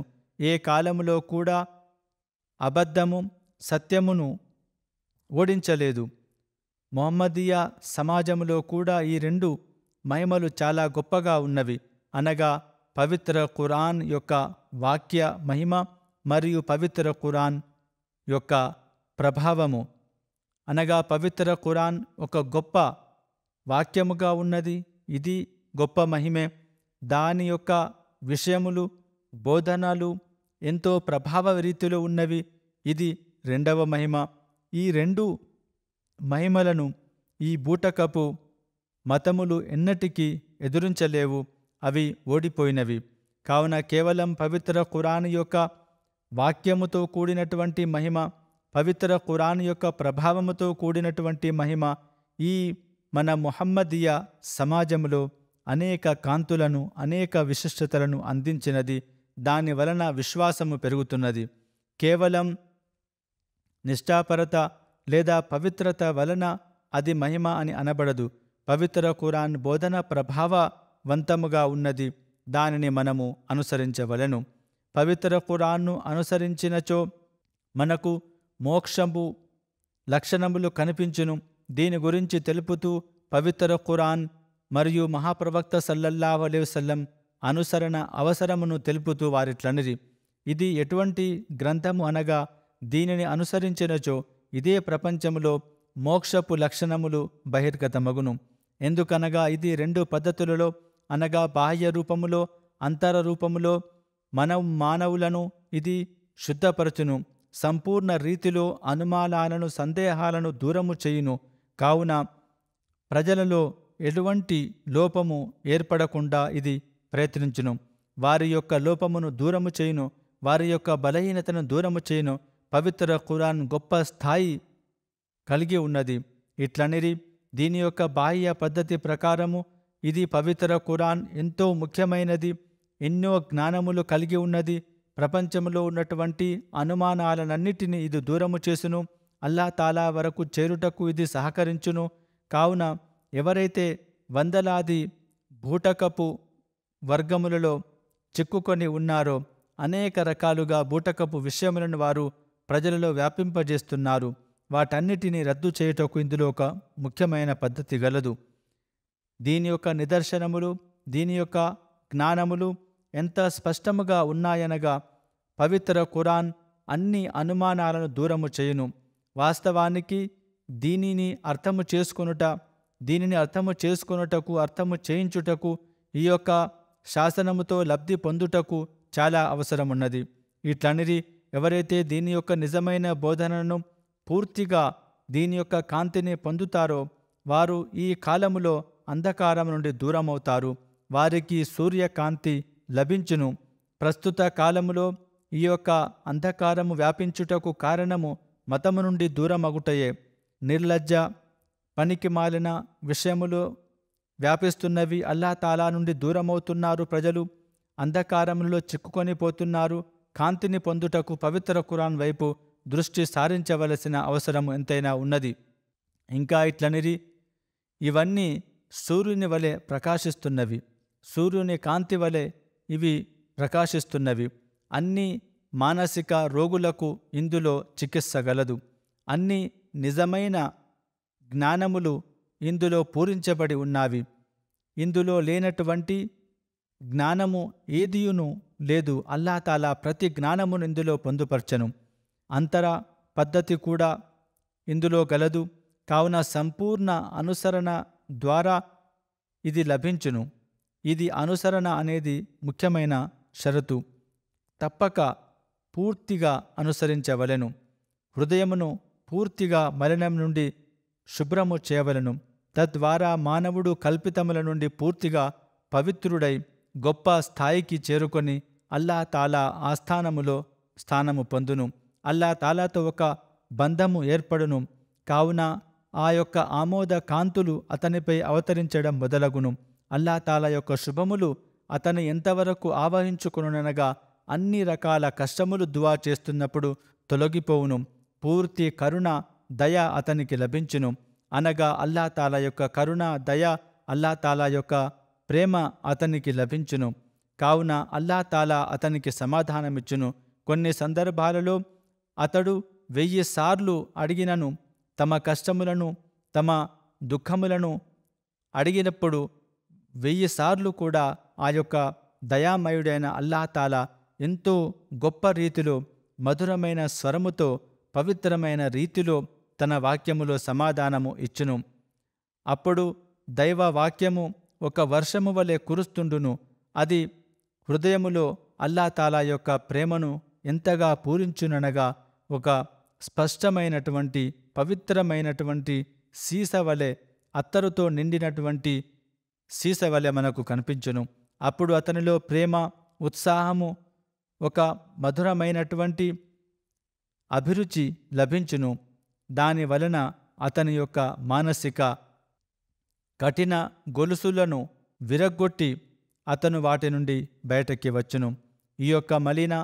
ఏ కాలములో కూడా అబద్ధము సత్యమును ఓడించలేదు మొహమ్మదీయ సమాజములో కూడా ఈ రెండు మహిమలు చాలా గొప్పగా ఉన్నవి అనగా పవిత్ర ఖురాన్ యొక్క వాక్య మహిమ మరియు పవిత్ర కురాన్ యొక్క ప్రభావము అనగా పవిత్ర ఖురాన్ ఒక గొప్ప వాక్యముగా ఉన్నది ఇది గొప్ప మహిమే దాని యొక్క విషయములు బోధనలు ఎంతో ప్రభావ రీతిలో ఉన్నవి ఇది రెండవ మహిమ ఈ రెండు మహిమలను ఈ బూటకపు మతములు ఎన్నటికీ ఎదురించలేవు అవి ఓడిపోయినవి కావున కేవలం పవిత్ర ఖురాన్ యొక్క వాక్యముతో కూడినటువంటి మహిమ పవిత్ర ఖురాన్ యొక్క ప్రభావముతో కూడినటువంటి మహిమ ఈ మన మొహమ్మదీయ సమాజంలో అనేక కాంతులను అనేక విశిష్టతలను అందించినది దాని వలన విశ్వాసము పెరుగుతున్నది కేవలం నిష్ఠాపరత లేదా పవిత్రత వలన అది మహిమ అని అనబడదు పవిత్ర ఖురాన్ బోధన ప్రభావవంతముగా ఉన్నది దానిని మనము అనుసరించవలను పవిత్ర ఖురాన్ను అనుసరించినచో మనకు మోక్షంబు లక్షణములు కనిపించును దీని గురించి తెలుపుతూ పవిత్ర ఖురాన్ మరియు మహాప్రవక్త సల్లల్లాహు అలైవసల్లం అనుసరణ అవసరమును తెలుపుతూ వారిట్లనిది ఇది ఎటువంటి గ్రంథము అనగా దీనిని అనుసరించినచో ఇదే ప్రపంచములో మోక్షపు లక్షణములు బహిర్గతమగును ఎందుకనగా ఇది రెండు పద్ధతులలో అనగా బాహ్య రూపములో అంతర రూపములో మనం మానవులను ఇది శుద్ధపరచును సంపూర్ణ రీతిలో అనుమానాలను సందేహాలను దూరము చేయును కావున ప్రజలలో ఎటువంటి లోపము ఏర్పడకుండా ఇది ప్రయత్నించును వారి యొక్క లోపమును దూరము చేయును వారి యొక్క బలహీనతను దూరము చేయును పవిత్ర ఖురాన్ గొప్ప స్థాయి కలిగి ఉన్నది ఇట్లనిరి దీని యొక్క బాహ్య పద్ధతి ప్రకారము ఇది పవిత్ర ఖురాన్ ఎంతో ముఖ్యమైనది ఎన్నో జ్ఞానములు కలిగి ఉన్నది ప్రపంచంలో ఉన్నటువంటి అనుమానాలనన్నిటినీ ఇది దూరము చేసును అల్లా తాలా వరకు చేరుటకు ఇది సహకరించును కావున ఎవరైతే వందలాది బూటకపు వర్గములలో చిక్కుకొని ఉన్నారో అనేక రకాలుగా బూటకపు విషయములను వారు ప్రజలలో వ్యాపింపజేస్తున్నారు వాటన్నిటినీ రద్దు చేయుటకు ఇందులో ఒక ముఖ్యమైన పద్ధతి గలదు దీని యొక్క నిదర్శనములు దీని యొక్క జ్ఞానములు ఎంత స్పష్టముగా ఉన్నాయనగా పవిత్ర ఖురాన్ అన్ని అనుమానాలను దూరము చేయును వాస్తవానికి దీనిని అర్థము చేసుకొనుట దీనిని అర్థము చేసుకొనుటకు అర్థము చేయించుటకు ఈ యొక్క శాసనముతో లబ్ధి పొందుటకు చాలా అవసరమున్నది ఇట్లనిది ఎవరైతే దీని యొక్క నిజమైన బోధనను పూర్తిగా దీని యొక్క కాంతిని పొందుతారో వారు ఈ కాలములో అంధకారం నుండి దూరమవుతారు వారికి సూర్యకాంతి లభించును ప్రస్తుత కాలములో ఈ యొక్క అంధకారము వ్యాపించుటకు కారణము మతము నుండి దూరమగుటయే నిర్లజ్జ పనికి మాలిన విషయములు వ్యాపిస్తున్నవి అల్లా నుండి దూరమవుతున్నారు ప్రజలు అంధకారములో చిక్కుకొని పోతున్నారు కాంతిని పొందుటకు పవిత్ర కురాన్ వైపు దృష్టి సారించవలసిన అవసరం ఎంతైనా ఉన్నది ఇంకా ఇట్లనిరి ఇవన్నీ సూర్యుని వలె ప్రకాశిస్తున్నవి సూర్యుని కాంతి వలె ఇవి ప్రకాశిస్తున్నవి అన్ని మానసిక రోగులకు ఇందులో చికిత్స గలదు అన్ని నిజమైన జ్ఞానములు ఇందులో పూరించబడి ఉన్నావి ఇందులో లేనటువంటి జ్ఞానము ఏదియును లేదు అల్లాతాలా ప్రతి జ్ఞానమును ఇందులో పొందుపరచను అంతర పద్ధతి కూడా ఇందులో గలదు కావున సంపూర్ణ అనుసరణ ద్వారా ఇది లభించును ఇది అనుసరణ అనేది ముఖ్యమైన షరతు తప్పక పూర్తిగా అనుసరించవలెను హృదయమును పూర్తిగా మలినం నుండి శుభ్రము చేయవలను తద్వారా మానవుడు కల్పితముల నుండి పూర్తిగా పవిత్రుడై గొప్ప స్థాయికి చేరుకొని అల్లా తాలా ఆస్థానములో స్థానము పొందును అల్లా తాలాతో ఒక బంధము ఏర్పడును కావున ఆ యొక్క ఆమోద కాంతులు అతనిపై అవతరించడం మొదలగును అల్లా తాల యొక్క శుభములు అతను ఎంతవరకు ఆవహించుకునగా అన్ని రకాల కష్టములు దువా చేస్తున్నప్పుడు తొలగిపోవును పూర్తి కరుణ దయ అతనికి లభించును అనగా అల్లా తాల యొక్క కరుణ దయ అల్లా తాల యొక్క ప్రేమ అతనికి లభించును కావున అల్లా తాల అతనికి సమాధానమిచ్చును కొన్ని సందర్భాలలో అతడు వెయ్యి సార్లు అడిగినను తమ కష్టములను తమ దుఃఖములను అడిగినప్పుడు వెయ్యి సార్లు కూడా ఆ యొక్క దయామయుడైన అల్లాహతాల ఎంతో గొప్ప రీతిలో మధురమైన స్వరముతో పవిత్రమైన రీతిలో తన వాక్యములో సమాధానము ఇచ్చును అప్పుడు దైవ వాక్యము ఒక వర్షము వలె కురుస్తుండును అది హృదయములో అల్లాతాలా యొక్క ప్రేమను ఎంతగా పూరించుననగా ఒక స్పష్టమైనటువంటి పవిత్రమైనటువంటి సీస వలె అత్తరుతో నిండినటువంటి సీసవలె మనకు కనిపించును అప్పుడు అతనిలో ప్రేమ ఉత్సాహము ఒక మధురమైనటువంటి అభిరుచి లభించును దాని వలన అతని యొక్క మానసిక కఠిన గొలుసులను విరగ్గొట్టి అతను వాటి నుండి బయటకి వచ్చును ఈ యొక్క మలిన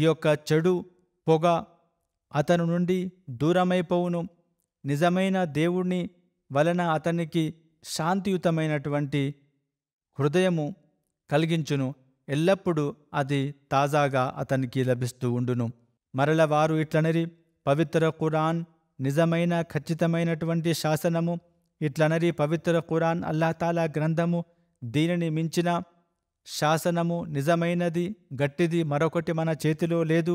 ఈ యొక్క చెడు పొగ అతను నుండి దూరమైపోవును నిజమైన దేవుణ్ణి వలన అతనికి శాంతియుతమైనటువంటి హృదయము కలిగించును ఎల్లప్పుడూ అది తాజాగా అతనికి లభిస్తూ ఉండును మరల వారు ఇట్లనరి పవిత్ర ఖురాన్ నిజమైన ఖచ్చితమైనటువంటి శాసనము ఇట్లనరి పవిత్ర ఖురాన్ అల్లాతాలా గ్రంథము దీనిని మించిన శాసనము నిజమైనది గట్టిది మరొకటి మన చేతిలో లేదు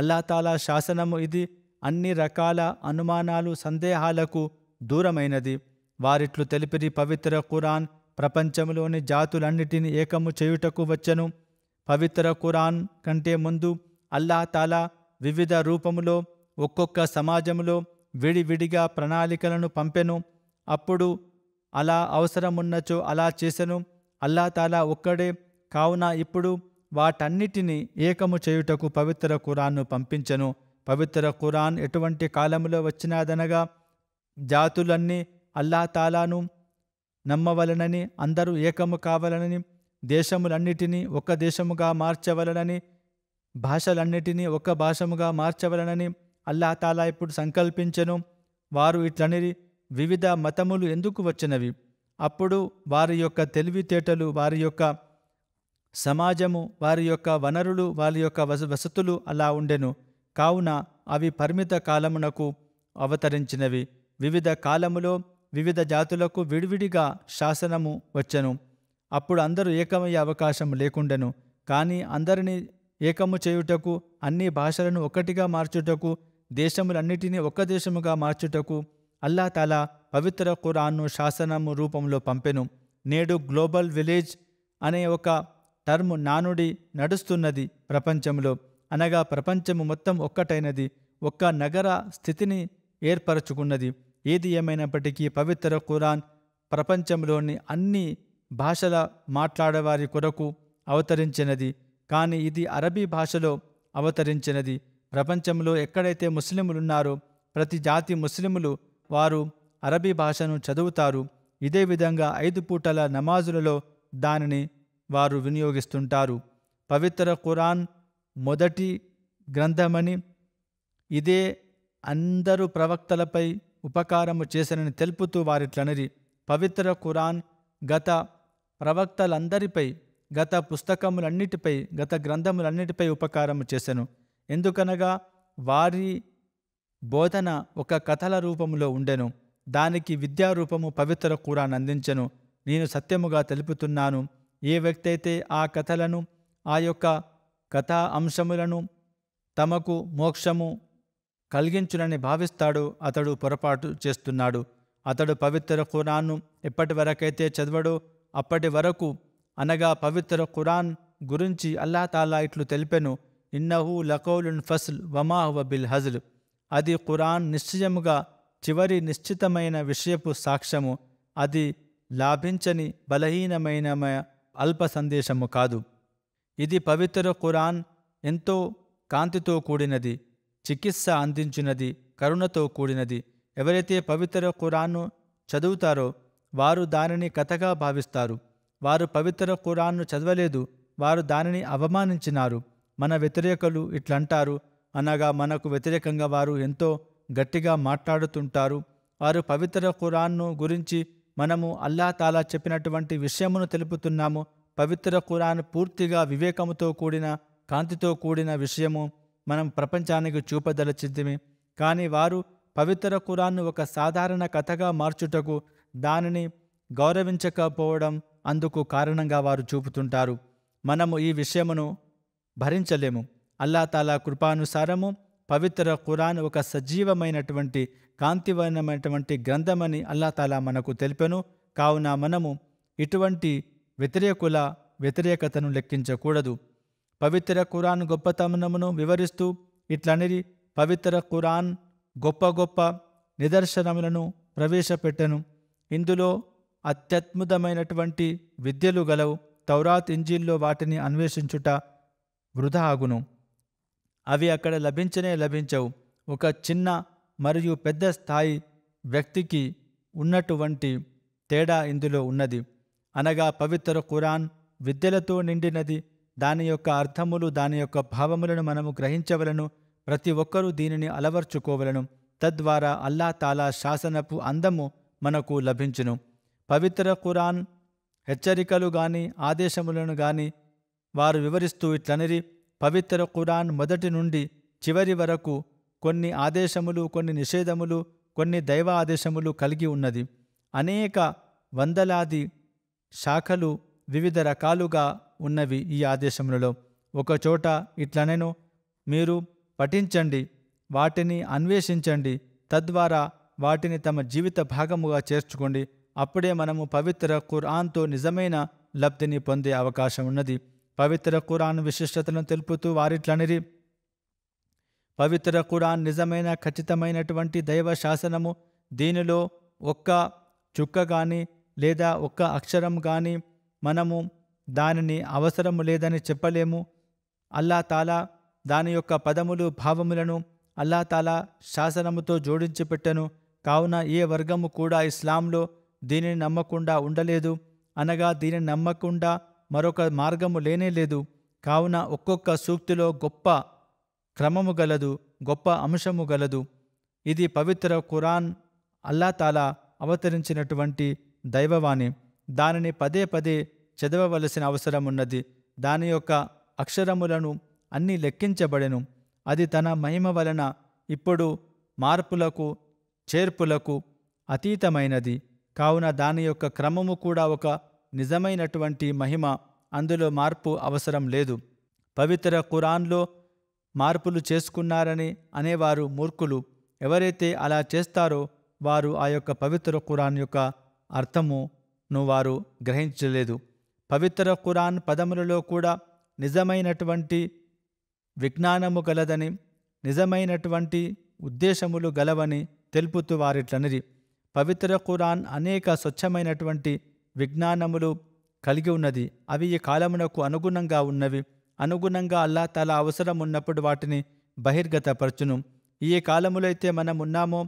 అల్లాతాలా శాసనము ఇది అన్ని రకాల అనుమానాలు సందేహాలకు దూరమైనది వారిట్లు తెలిపిరి పవిత్ర ఖురాన్ ప్రపంచంలోని జాతులన్నిటిని ఏకము చేయుటకు వచ్చెను పవిత్ర ఖురాన్ కంటే ముందు అల్లా తాలా వివిధ రూపములో ఒక్కొక్క సమాజంలో విడివిడిగా ప్రణాళికలను పంపెను అప్పుడు అలా అవసరమున్నచో అలా చేసెను అల్లా తాలా ఒక్కడే కావున ఇప్పుడు వాటన్నిటిని ఏకము చేయుటకు పవిత్ర ఖురాన్ను పంపించెను పవిత్ర ఖురాన్ ఎటువంటి కాలంలో వచ్చినాదనగా జాతులన్నీ అల్లా తాలాను నమ్మవలనని అందరూ ఏకము కావలనని దేశములన్నిటినీ ఒక దేశముగా మార్చవలనని భాషలన్నిటినీ ఒక భాషముగా మార్చవలనని అల్లా తాలా ఇప్పుడు సంకల్పించను వారు ఇట్లనిరి వివిధ మతములు ఎందుకు వచ్చినవి అప్పుడు వారి యొక్క తెలివితేటలు వారి యొక్క సమాజము వారి యొక్క వనరులు వారి యొక్క వస వసతులు అలా ఉండెను కావున అవి పరిమిత కాలమునకు అవతరించినవి వివిధ కాలములో వివిధ జాతులకు విడివిడిగా శాసనము వచ్చెను అప్పుడు అందరూ ఏకమయ్యే అవకాశం లేకుండెను కానీ అందరినీ ఏకము చేయుటకు అన్ని భాషలను ఒకటిగా మార్చుటకు దేశములన్నిటినీ ఒక్క దేశముగా మార్చుటకు అల్లా తాలా పవిత్ర ఖురాన్ను శాసనము రూపంలో పంపెను నేడు గ్లోబల్ విలేజ్ అనే ఒక టర్మ్ నానుడి నడుస్తున్నది ప్రపంచంలో అనగా ప్రపంచము మొత్తం ఒక్కటైనది ఒక్క నగర స్థితిని ఏర్పరచుకున్నది ఏది ఏమైనప్పటికీ పవిత్ర ఖురాన్ ప్రపంచంలోని అన్ని భాషల మాట్లాడేవారి కొరకు అవతరించినది కానీ ఇది అరబీ భాషలో అవతరించినది ప్రపంచంలో ఎక్కడైతే ముస్లిములున్నారో ప్రతి జాతి ముస్లిములు వారు అరబీ భాషను చదువుతారు ఇదే విధంగా ఐదు పూటల నమాజులలో దానిని వారు వినియోగిస్తుంటారు పవిత్ర ఖురాన్ మొదటి గ్రంథమని ఇదే అందరు ప్రవక్తలపై ఉపకారము చేసినని తెలుపుతూ వారిట్లనరి పవిత్ర ఖురాన్ గత ప్రవక్తలందరిపై గత పుస్తకములన్నిటిపై గత గ్రంథములన్నిటిపై ఉపకారము చేశాను ఎందుకనగా వారి బోధన ఒక కథల రూపంలో ఉండెను దానికి విద్యారూపము పవిత్ర కురాన్ అందించను నేను సత్యముగా తెలుపుతున్నాను ఏ వ్యక్తి అయితే ఆ కథలను ఆ యొక్క కథా అంశములను తమకు మోక్షము కలిగించునని భావిస్తాడు అతడు పొరపాటు చేస్తున్నాడు అతడు పవిత్ర ఖురాన్ను ఎప్పటి వరకైతే చదవడో అప్పటి వరకు అనగా పవిత్ర ఖురాన్ గురించి తాలా ఇట్లు తెలిపెను ఇన్నహు లకౌలున్ ఫస్ల్ వమాహువ బిల్ హజ్ల్ అది ఖురాన్ నిశ్చయముగా చివరి నిశ్చితమైన విషయపు సాక్ష్యము అది లాభించని బలహీనమైన అల్ప సందేశము కాదు ఇది పవిత్ర ఖురాన్ ఎంతో కాంతితో కూడినది చికిత్స అందించినది కరుణతో కూడినది ఎవరైతే పవిత్ర ఖురాన్ను చదువుతారో వారు దానిని కథగా భావిస్తారు వారు పవిత్ర ఖురాన్ను చదవలేదు వారు దానిని అవమానించినారు మన వ్యతిరేకులు ఇట్లంటారు అనగా మనకు వ్యతిరేకంగా వారు ఎంతో గట్టిగా మాట్లాడుతుంటారు వారు పవిత్ర ఖురాన్ను గురించి మనము అల్లా తాలా చెప్పినటువంటి విషయమును తెలుపుతున్నాము పవిత్ర ఖురాన్ పూర్తిగా వివేకముతో కూడిన కాంతితో కూడిన విషయము మనం ప్రపంచానికి చూపదలచిద్దిమి కానీ వారు పవిత్ర కురాన్ను ఒక సాధారణ కథగా మార్చుటకు దానిని గౌరవించకపోవడం అందుకు కారణంగా వారు చూపుతుంటారు మనము ఈ విషయమును భరించలేము అల్లాతాలా కృపానుసారము పవిత్ర ఖురాన్ ఒక సజీవమైనటువంటి కాంతివనమైనటువంటి గ్రంథమని అల్లాతాలా మనకు తెలిపెను కావున మనము ఇటువంటి వ్యతిరేకుల వ్యతిరేకతను లెక్కించకూడదు పవిత్ర ఖురాన్ గొప్పతనమును వివరిస్తూ ఇట్లనిరి పవిత్ర ఖురాన్ గొప్ప గొప్ప నిదర్శనములను ప్రవేశపెట్టెను ఇందులో అత్యద్భుతమైనటువంటి విద్యలు గలవు తౌరాత్ ఇంజిల్లో వాటిని అన్వేషించుట వృధా ఆగును అవి అక్కడ లభించనే లభించవు ఒక చిన్న మరియు పెద్ద స్థాయి వ్యక్తికి ఉన్నటువంటి తేడా ఇందులో ఉన్నది అనగా పవిత్ర ఖురాన్ విద్యలతో నిండినది దాని యొక్క అర్థములు దాని యొక్క భావములను మనము గ్రహించవలను ప్రతి ఒక్కరూ దీనిని అలవర్చుకోవలను తద్వారా అల్లా తాలా శాసనపు అందము మనకు లభించును పవిత్ర ఖురాన్ హెచ్చరికలు గాని ఆదేశములను గాని వారు వివరిస్తూ ఇట్లనిరి పవిత్ర ఖురాన్ మొదటి నుండి చివరి వరకు కొన్ని ఆదేశములు కొన్ని నిషేధములు కొన్ని దైవ ఆదేశములు కలిగి ఉన్నది అనేక వందలాది శాఖలు వివిధ రకాలుగా ఉన్నవి ఈ ఆదేశములలో ఒకచోట ఇట్లనెను మీరు పఠించండి వాటిని అన్వేషించండి తద్వారా వాటిని తమ జీవిత భాగముగా చేర్చుకోండి అప్పుడే మనము పవిత్ర కురాన్తో నిజమైన లబ్ధిని పొందే అవకాశం ఉన్నది పవిత్ర కురాన్ విశిష్టతను తెలుపుతూ వారిట్లనిరి పవిత్ర కురాన్ నిజమైన ఖచ్చితమైనటువంటి దైవ శాసనము దీనిలో ఒక్క చుక్క కానీ లేదా ఒక్క అక్షరం కానీ మనము దానిని అవసరము లేదని చెప్పలేము అల్లా తాలా దాని యొక్క పదములు భావములను తాలా శాసనముతో జోడించి పెట్టను కావున ఏ వర్గము కూడా ఇస్లాంలో దీనిని నమ్మకుండా ఉండలేదు అనగా దీనిని నమ్మకుండా మరొక మార్గము లేనే లేదు కావున ఒక్కొక్క సూక్తిలో గొప్ప క్రమము గలదు గొప్ప అంశము గలదు ఇది పవిత్ర ఖురాన్ తాలా అవతరించినటువంటి దైవవాణి దానిని పదే పదే చదవవలసిన అవసరం ఉన్నది దాని యొక్క అక్షరములను అన్నీ లెక్కించబడెను అది తన మహిమ వలన ఇప్పుడు మార్పులకు చేర్పులకు అతీతమైనది కావున దాని యొక్క క్రమము కూడా ఒక నిజమైనటువంటి మహిమ అందులో మార్పు అవసరం లేదు పవిత్ర ఖురాన్లో మార్పులు చేసుకున్నారని అనేవారు మూర్ఖులు ఎవరైతే అలా చేస్తారో వారు ఆ యొక్క పవిత్ర ఖురాన్ యొక్క అర్థమును వారు గ్రహించలేదు పవిత్ర ఖురాన్ పదములలో కూడా నిజమైనటువంటి విజ్ఞానము గలదని నిజమైనటువంటి ఉద్దేశములు గలవని తెలుపుతూ వారిట్లనిది పవిత్ర ఖురాన్ అనేక స్వచ్ఛమైనటువంటి విజ్ఞానములు కలిగి ఉన్నది అవి ఈ కాలమునకు అనుగుణంగా ఉన్నవి అనుగుణంగా అల్లా తల అవసరం ఉన్నప్పుడు వాటిని బహిర్గతపరచును ఈ కాలములైతే మనం ఉన్నామో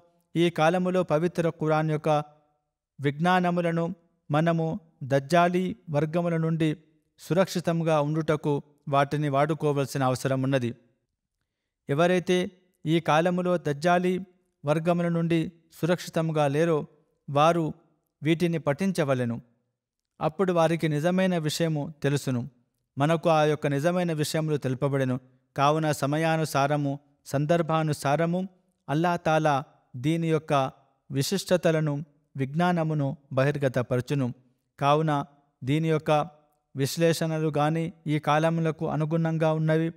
ఈ కాలములో పవిత్ర ఖురాన్ యొక్క విజ్ఞానములను మనము దజ్జాలి వర్గముల నుండి సురక్షితంగా ఉండుటకు వాటిని వాడుకోవలసిన అవసరం ఉన్నది ఎవరైతే ఈ కాలములో దజ్జాలి వర్గముల నుండి సురక్షితంగా లేరో వారు వీటిని పఠించవలెను అప్పుడు వారికి నిజమైన విషయము తెలుసును మనకు ఆ యొక్క నిజమైన విషయములు తెలుపబడెను కావున సమయానుసారము సందర్భానుసారము తాలా దీని యొక్క విశిష్టతలను విజ్ఞానమును బహిర్గతపరచును కావున దీని యొక్క విశ్లేషణలు కానీ ఈ కాలములకు అనుగుణంగా ఉన్నవి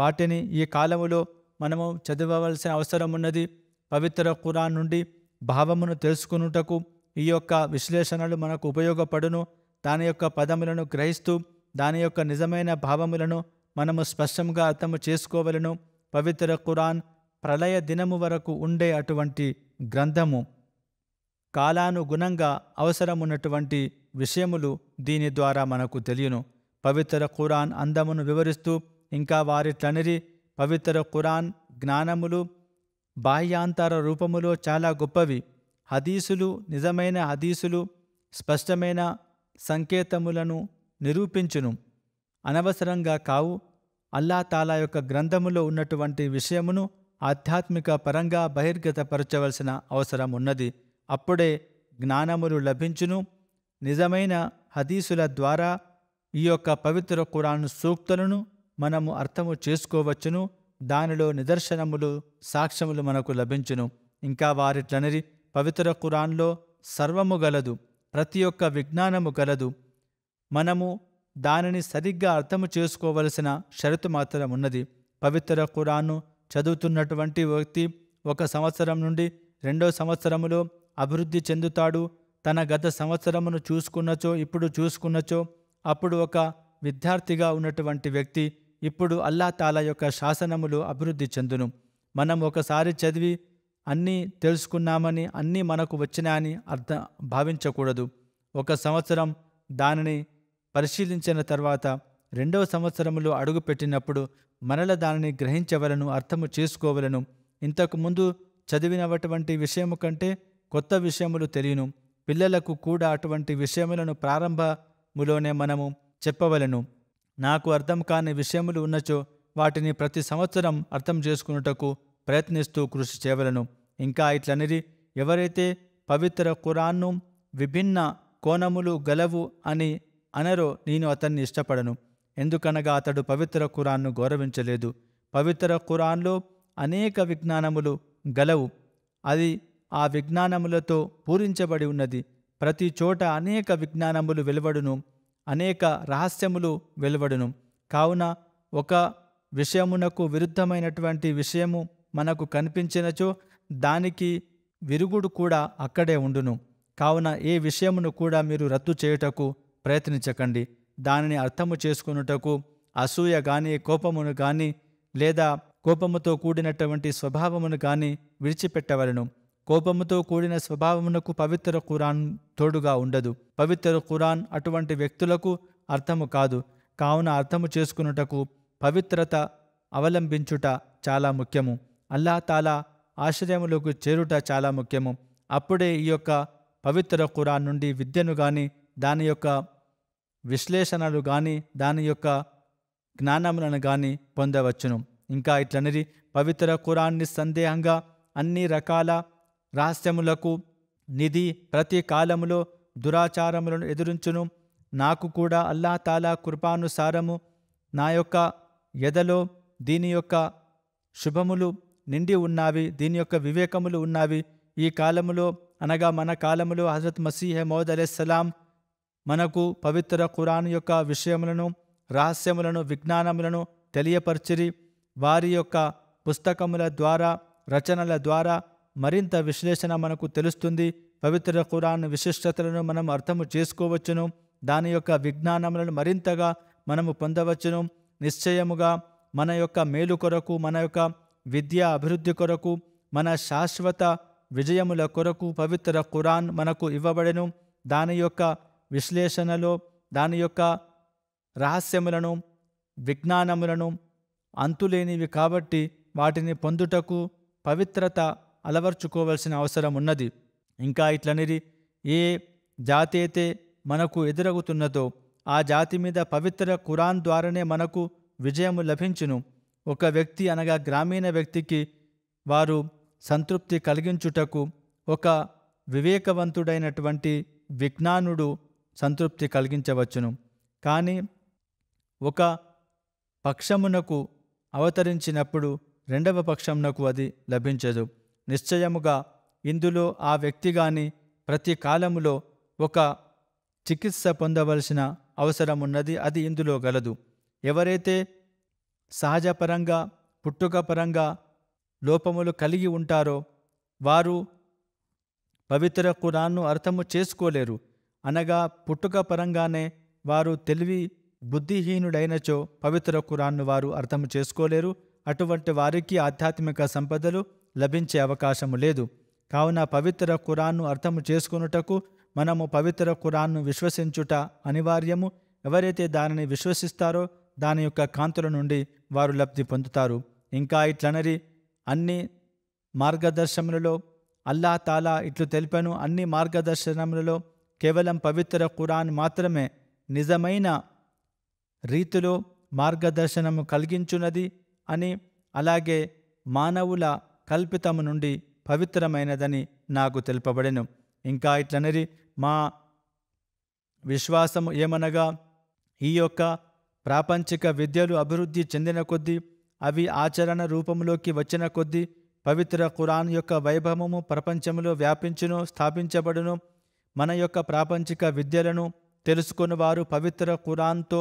వాటిని ఈ కాలములో మనము చదివవలసిన అవసరం ఉన్నది పవిత్ర ఖురాన్ నుండి భావమును తెలుసుకునుటకు ఈ యొక్క విశ్లేషణలు మనకు ఉపయోగపడును దాని యొక్క పదములను గ్రహిస్తూ దాని యొక్క నిజమైన భావములను మనము స్పష్టంగా అర్థము చేసుకోవలను పవిత్ర ఖురాన్ ప్రళయ దినము వరకు ఉండే అటువంటి గ్రంథము కాలానుగుణంగా అవసరమున్నటువంటి విషయములు దీని ద్వారా మనకు తెలియను పవిత్ర ఖురాన్ అందమును వివరిస్తూ ఇంకా వారి వారిట్లనిరి పవిత్ర ఖురాన్ జ్ఞానములు బాహ్యాంతర రూపములో చాలా గొప్పవి హదీసులు నిజమైన హదీసులు స్పష్టమైన సంకేతములను నిరూపించును అనవసరంగా కావు అల్లా తాలా యొక్క గ్రంథములో ఉన్నటువంటి విషయమును ఆధ్యాత్మిక పరంగా బహిర్గతపరచవలసిన అవసరం ఉన్నది అప్పుడే జ్ఞానములు లభించును నిజమైన హదీసుల ద్వారా ఈ యొక్క పవిత్ర కురాన్ సూక్తులను మనము అర్థము చేసుకోవచ్చును దానిలో నిదర్శనములు సాక్ష్యములు మనకు లభించును ఇంకా వారిట్లనరి పవిత్ర కురాన్లో సర్వము గలదు ప్రతి ఒక్క విజ్ఞానము గలదు మనము దానిని సరిగ్గా అర్థము చేసుకోవలసిన షరతు మాత్రం ఉన్నది పవిత్ర కురాన్ను చదువుతున్నటువంటి వ్యక్తి ఒక సంవత్సరం నుండి రెండో సంవత్సరములో అభివృద్ధి చెందుతాడు తన గత సంవత్సరమును చూసుకున్నచో ఇప్పుడు చూసుకున్నచో అప్పుడు ఒక విద్యార్థిగా ఉన్నటువంటి వ్యక్తి ఇప్పుడు అల్లాతాల యొక్క శాసనములు అభివృద్ధి చెందును మనం ఒకసారి చదివి అన్నీ తెలుసుకున్నామని అన్నీ మనకు వచ్చినాయని అర్థం భావించకూడదు ఒక సంవత్సరం దానిని పరిశీలించిన తర్వాత రెండవ సంవత్సరంలో అడుగుపెట్టినప్పుడు మనల దానిని గ్రహించవలను అర్థము చేసుకోవలను ఇంతకుముందు చదివినటువంటి విషయము కంటే కొత్త విషయములు తెలియను పిల్లలకు కూడా అటువంటి విషయములను ప్రారంభములోనే మనము చెప్పవలను నాకు అర్థం కాని విషయములు ఉన్నచో వాటిని ప్రతి సంవత్సరం అర్థం చేసుకున్నటకు ప్రయత్నిస్తూ కృషి చేయవలను ఇంకా ఇట్లనిది ఎవరైతే పవిత్ర ఖురాన్ను విభిన్న కోణములు గలవు అని అనరో నేను అతన్ని ఇష్టపడను ఎందుకనగా అతడు పవిత్ర ఖురాన్ను గౌరవించలేదు పవిత్ర ఖురాన్లో అనేక విజ్ఞానములు గలవు అది ఆ విజ్ఞానములతో పూరించబడి ఉన్నది ప్రతి చోట అనేక విజ్ఞానములు వెలువడును అనేక రహస్యములు వెలువడును కావున ఒక విషయమునకు విరుద్ధమైనటువంటి విషయము మనకు కనిపించినచో దానికి విరుగుడు కూడా అక్కడే ఉండును కావున ఏ విషయమును కూడా మీరు రద్దు చేయుటకు ప్రయత్నించకండి దానిని అర్థము చేసుకున్నటకు అసూయ కానీ కోపమును కానీ లేదా కోపముతో కూడినటువంటి స్వభావమును కానీ విడిచిపెట్టవలను కోపముతో కూడిన స్వభావమునకు పవిత్ర ఖురాన్ తోడుగా ఉండదు పవిత్ర ఖురాన్ అటువంటి వ్యక్తులకు అర్థము కాదు కావున అర్థము చేసుకున్నటకు పవిత్రత అవలంబించుట చాలా ముఖ్యము అల్లా తాలా ఆశ్రయములకు చేరుట చాలా ముఖ్యము అప్పుడే ఈ యొక్క పవిత్ర ఖురాన్ నుండి విద్యను గాని దాని యొక్క విశ్లేషణలు కానీ దాని యొక్క జ్ఞానములను కానీ పొందవచ్చును ఇంకా ఇట్లనిది పవిత్ర ఖురాన్ని సందేహంగా అన్ని రకాల రహస్యములకు నిధి ప్రతి కాలములో దురాచారములను ఎదురించును నాకు కూడా అల్లా తాలా కృపానుసారము నా యొక్క ఎదలో దీని యొక్క శుభములు నిండి ఉన్నావి దీని యొక్క వివేకములు ఉన్నావి ఈ కాలములో అనగా మన కాలములో హజరత్ మసీహ్ మౌద్ అలెస్లాం మనకు పవిత్ర ఖురాన్ యొక్క విషయములను రహస్యములను విజ్ఞానములను తెలియపరిచిరి వారి యొక్క పుస్తకముల ద్వారా రచనల ద్వారా మరింత విశ్లేషణ మనకు తెలుస్తుంది పవిత్ర ఖురాన్ విశిష్టతలను మనం అర్థము చేసుకోవచ్చును దాని యొక్క విజ్ఞానములను మరింతగా మనము పొందవచ్చును నిశ్చయముగా మన యొక్క మేలు కొరకు మన యొక్క విద్య అభివృద్ధి కొరకు మన శాశ్వత విజయముల కొరకు పవిత్ర ఖురాన్ మనకు ఇవ్వబడెను దాని యొక్క విశ్లేషణలో దాని యొక్క రహస్యములను విజ్ఞానములను అంతులేనివి కాబట్టి వాటిని పొందుటకు పవిత్రత అలవర్చుకోవలసిన అవసరం ఉన్నది ఇంకా ఇట్లనిది ఏ జాతి అయితే మనకు ఎదురగుతున్నదో ఆ జాతి మీద పవిత్ర కురాన్ ద్వారానే మనకు విజయము లభించును ఒక వ్యక్తి అనగా గ్రామీణ వ్యక్తికి వారు సంతృప్తి కలిగించుటకు ఒక వివేకవంతుడైనటువంటి విజ్ఞానుడు సంతృప్తి కలిగించవచ్చును కానీ ఒక పక్షమునకు అవతరించినప్పుడు రెండవ పక్షమునకు అది లభించదు నిశ్చయముగా ఇందులో ఆ వ్యక్తి గాని ప్రతి కాలములో ఒక చికిత్స పొందవలసిన అవసరమున్నది అది ఇందులో గలదు ఎవరైతే సహజపరంగా పుట్టుకపరంగా లోపములు కలిగి ఉంటారో వారు పవిత్ర కురాన్ను అర్థము చేసుకోలేరు అనగా పుట్టుక పరంగానే వారు తెలివి బుద్ధిహీనుడైనచో పవిత్ర కురాన్ను వారు అర్థం చేసుకోలేరు అటువంటి వారికి ఆధ్యాత్మిక సంపదలు లభించే అవకాశము లేదు కావున పవిత్ర ఖురాన్ను అర్థము చేసుకున్నటకు మనము పవిత్ర ఖురాన్ను విశ్వసించుట అనివార్యము ఎవరైతే దానిని విశ్వసిస్తారో దాని యొక్క కాంతుల నుండి వారు లబ్ధి పొందుతారు ఇంకా ఇట్లనరి అన్ని మార్గదర్శములలో అల్లా తాలా ఇట్లు తెలిపను అన్ని మార్గదర్శనములలో కేవలం పవిత్ర ఖురాన్ మాత్రమే నిజమైన రీతిలో మార్గదర్శనము కలిగించున్నది అని అలాగే మానవుల కల్పితము నుండి పవిత్రమైనదని నాకు తెలుపబడెను ఇంకా ఇట్లనరి మా విశ్వాసము ఏమనగా ఈ యొక్క ప్రాపంచిక విద్యలు అభివృద్ధి చెందిన కొద్దీ అవి ఆచరణ రూపంలోకి వచ్చిన కొద్దీ పవిత్ర ఖురాన్ యొక్క వైభవము ప్రపంచంలో వ్యాపించును స్థాపించబడును మన యొక్క ప్రాపంచిక విద్యలను తెలుసుకుని వారు పవిత్ర ఖురాన్తో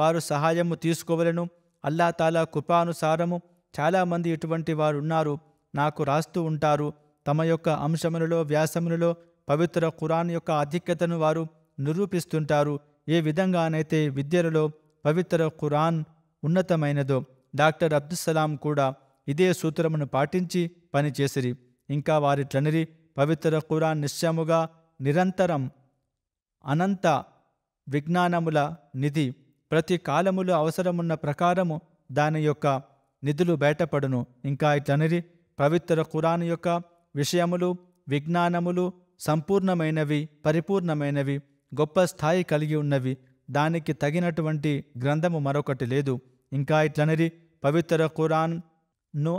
వారు సహాయము తీసుకోవలను అల్లా తాలా కృపానుసారము చాలామంది ఇటువంటి వారు ఉన్నారు నాకు రాస్తూ ఉంటారు తమ యొక్క అంశములలో వ్యాసములలో పవిత్ర ఖురాన్ యొక్క ఆధిక్యతను వారు నిరూపిస్తుంటారు ఏ విధంగానైతే విద్యలలో పవిత్ర ఖురాన్ ఉన్నతమైనదో డాక్టర్ అబ్దుస్సలాం కూడా ఇదే సూత్రమును పాటించి పనిచేసిరి ఇంకా వారి ట్లనిరి పవిత్ర ఖురాన్ నిశ్చయముగా నిరంతరం అనంత విజ్ఞానముల నిధి ప్రతి కాలములో అవసరమున్న ప్రకారము దాని యొక్క నిధులు బయటపడును ఇంకా ఇట్లనిరి పవిత్ర ఖురాన్ యొక్క విషయములు విజ్ఞానములు సంపూర్ణమైనవి పరిపూర్ణమైనవి గొప్ప స్థాయి కలిగి ఉన్నవి దానికి తగినటువంటి గ్రంథము మరొకటి లేదు ఇంకా ఇట్లనరి పవిత్ర ఖురాన్ను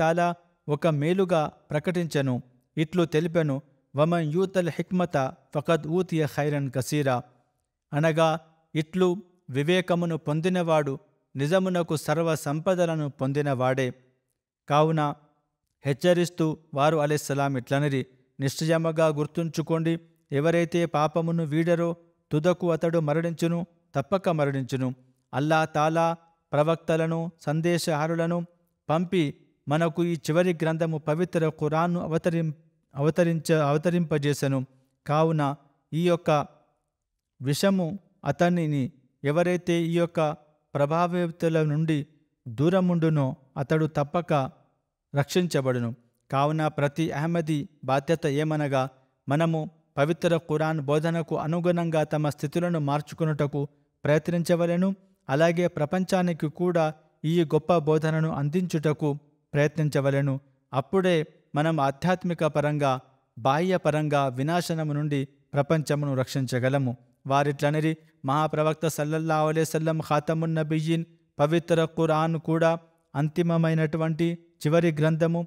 తాలా ఒక మేలుగా ప్రకటించెను ఇట్లు తెలిపెను వమన్ యూతల్ హిక్మత ఫకద్ ఊతియ ఖైరన్ కసీరా అనగా ఇట్లు వివేకమును పొందినవాడు నిజమునకు సర్వ సంపదలను పొందినవాడే కావున హెచ్చరిస్తూ వారు అలెస్సలాం ఇట్లనిరి నిశ్చయముగా గుర్తుంచుకోండి ఎవరైతే పాపమును వీడరో తుదకు అతడు మరణించును తప్పక మరణించును అల్లా తాలా ప్రవక్తలను సందేశహారులను పంపి మనకు ఈ చివరి గ్రంథము పవిత్ర ఖురాన్ను అవతరిం అవతరించ అవతరింపజేశను కావున ఈ యొక్క విషము అతనిని ఎవరైతే ఈ యొక్క ప్రభావితుల నుండి దూరముండునో అతడు తప్పక రక్షించబడును కావున ప్రతి అహ్మదీ బాధ్యత ఏమనగా మనము పవిత్ర ఖురాన్ బోధనకు అనుగుణంగా తమ స్థితులను మార్చుకున్నటకు ప్రయత్నించవలను అలాగే ప్రపంచానికి కూడా ఈ గొప్ప బోధనను అందించుటకు ప్రయత్నించవలను అప్పుడే మనం ఆధ్యాత్మిక పరంగా బాహ్యపరంగా వినాశనము నుండి ప్రపంచమును రక్షించగలము వారిట్లనిరి మహాప్రవక్త సల్లల్లా ఖాతమున్న ఖాతమున్నబియ్యిన్ పవిత్ర ఖురాన్ కూడా అంతిమమైనటువంటి చివరి గ్రంథము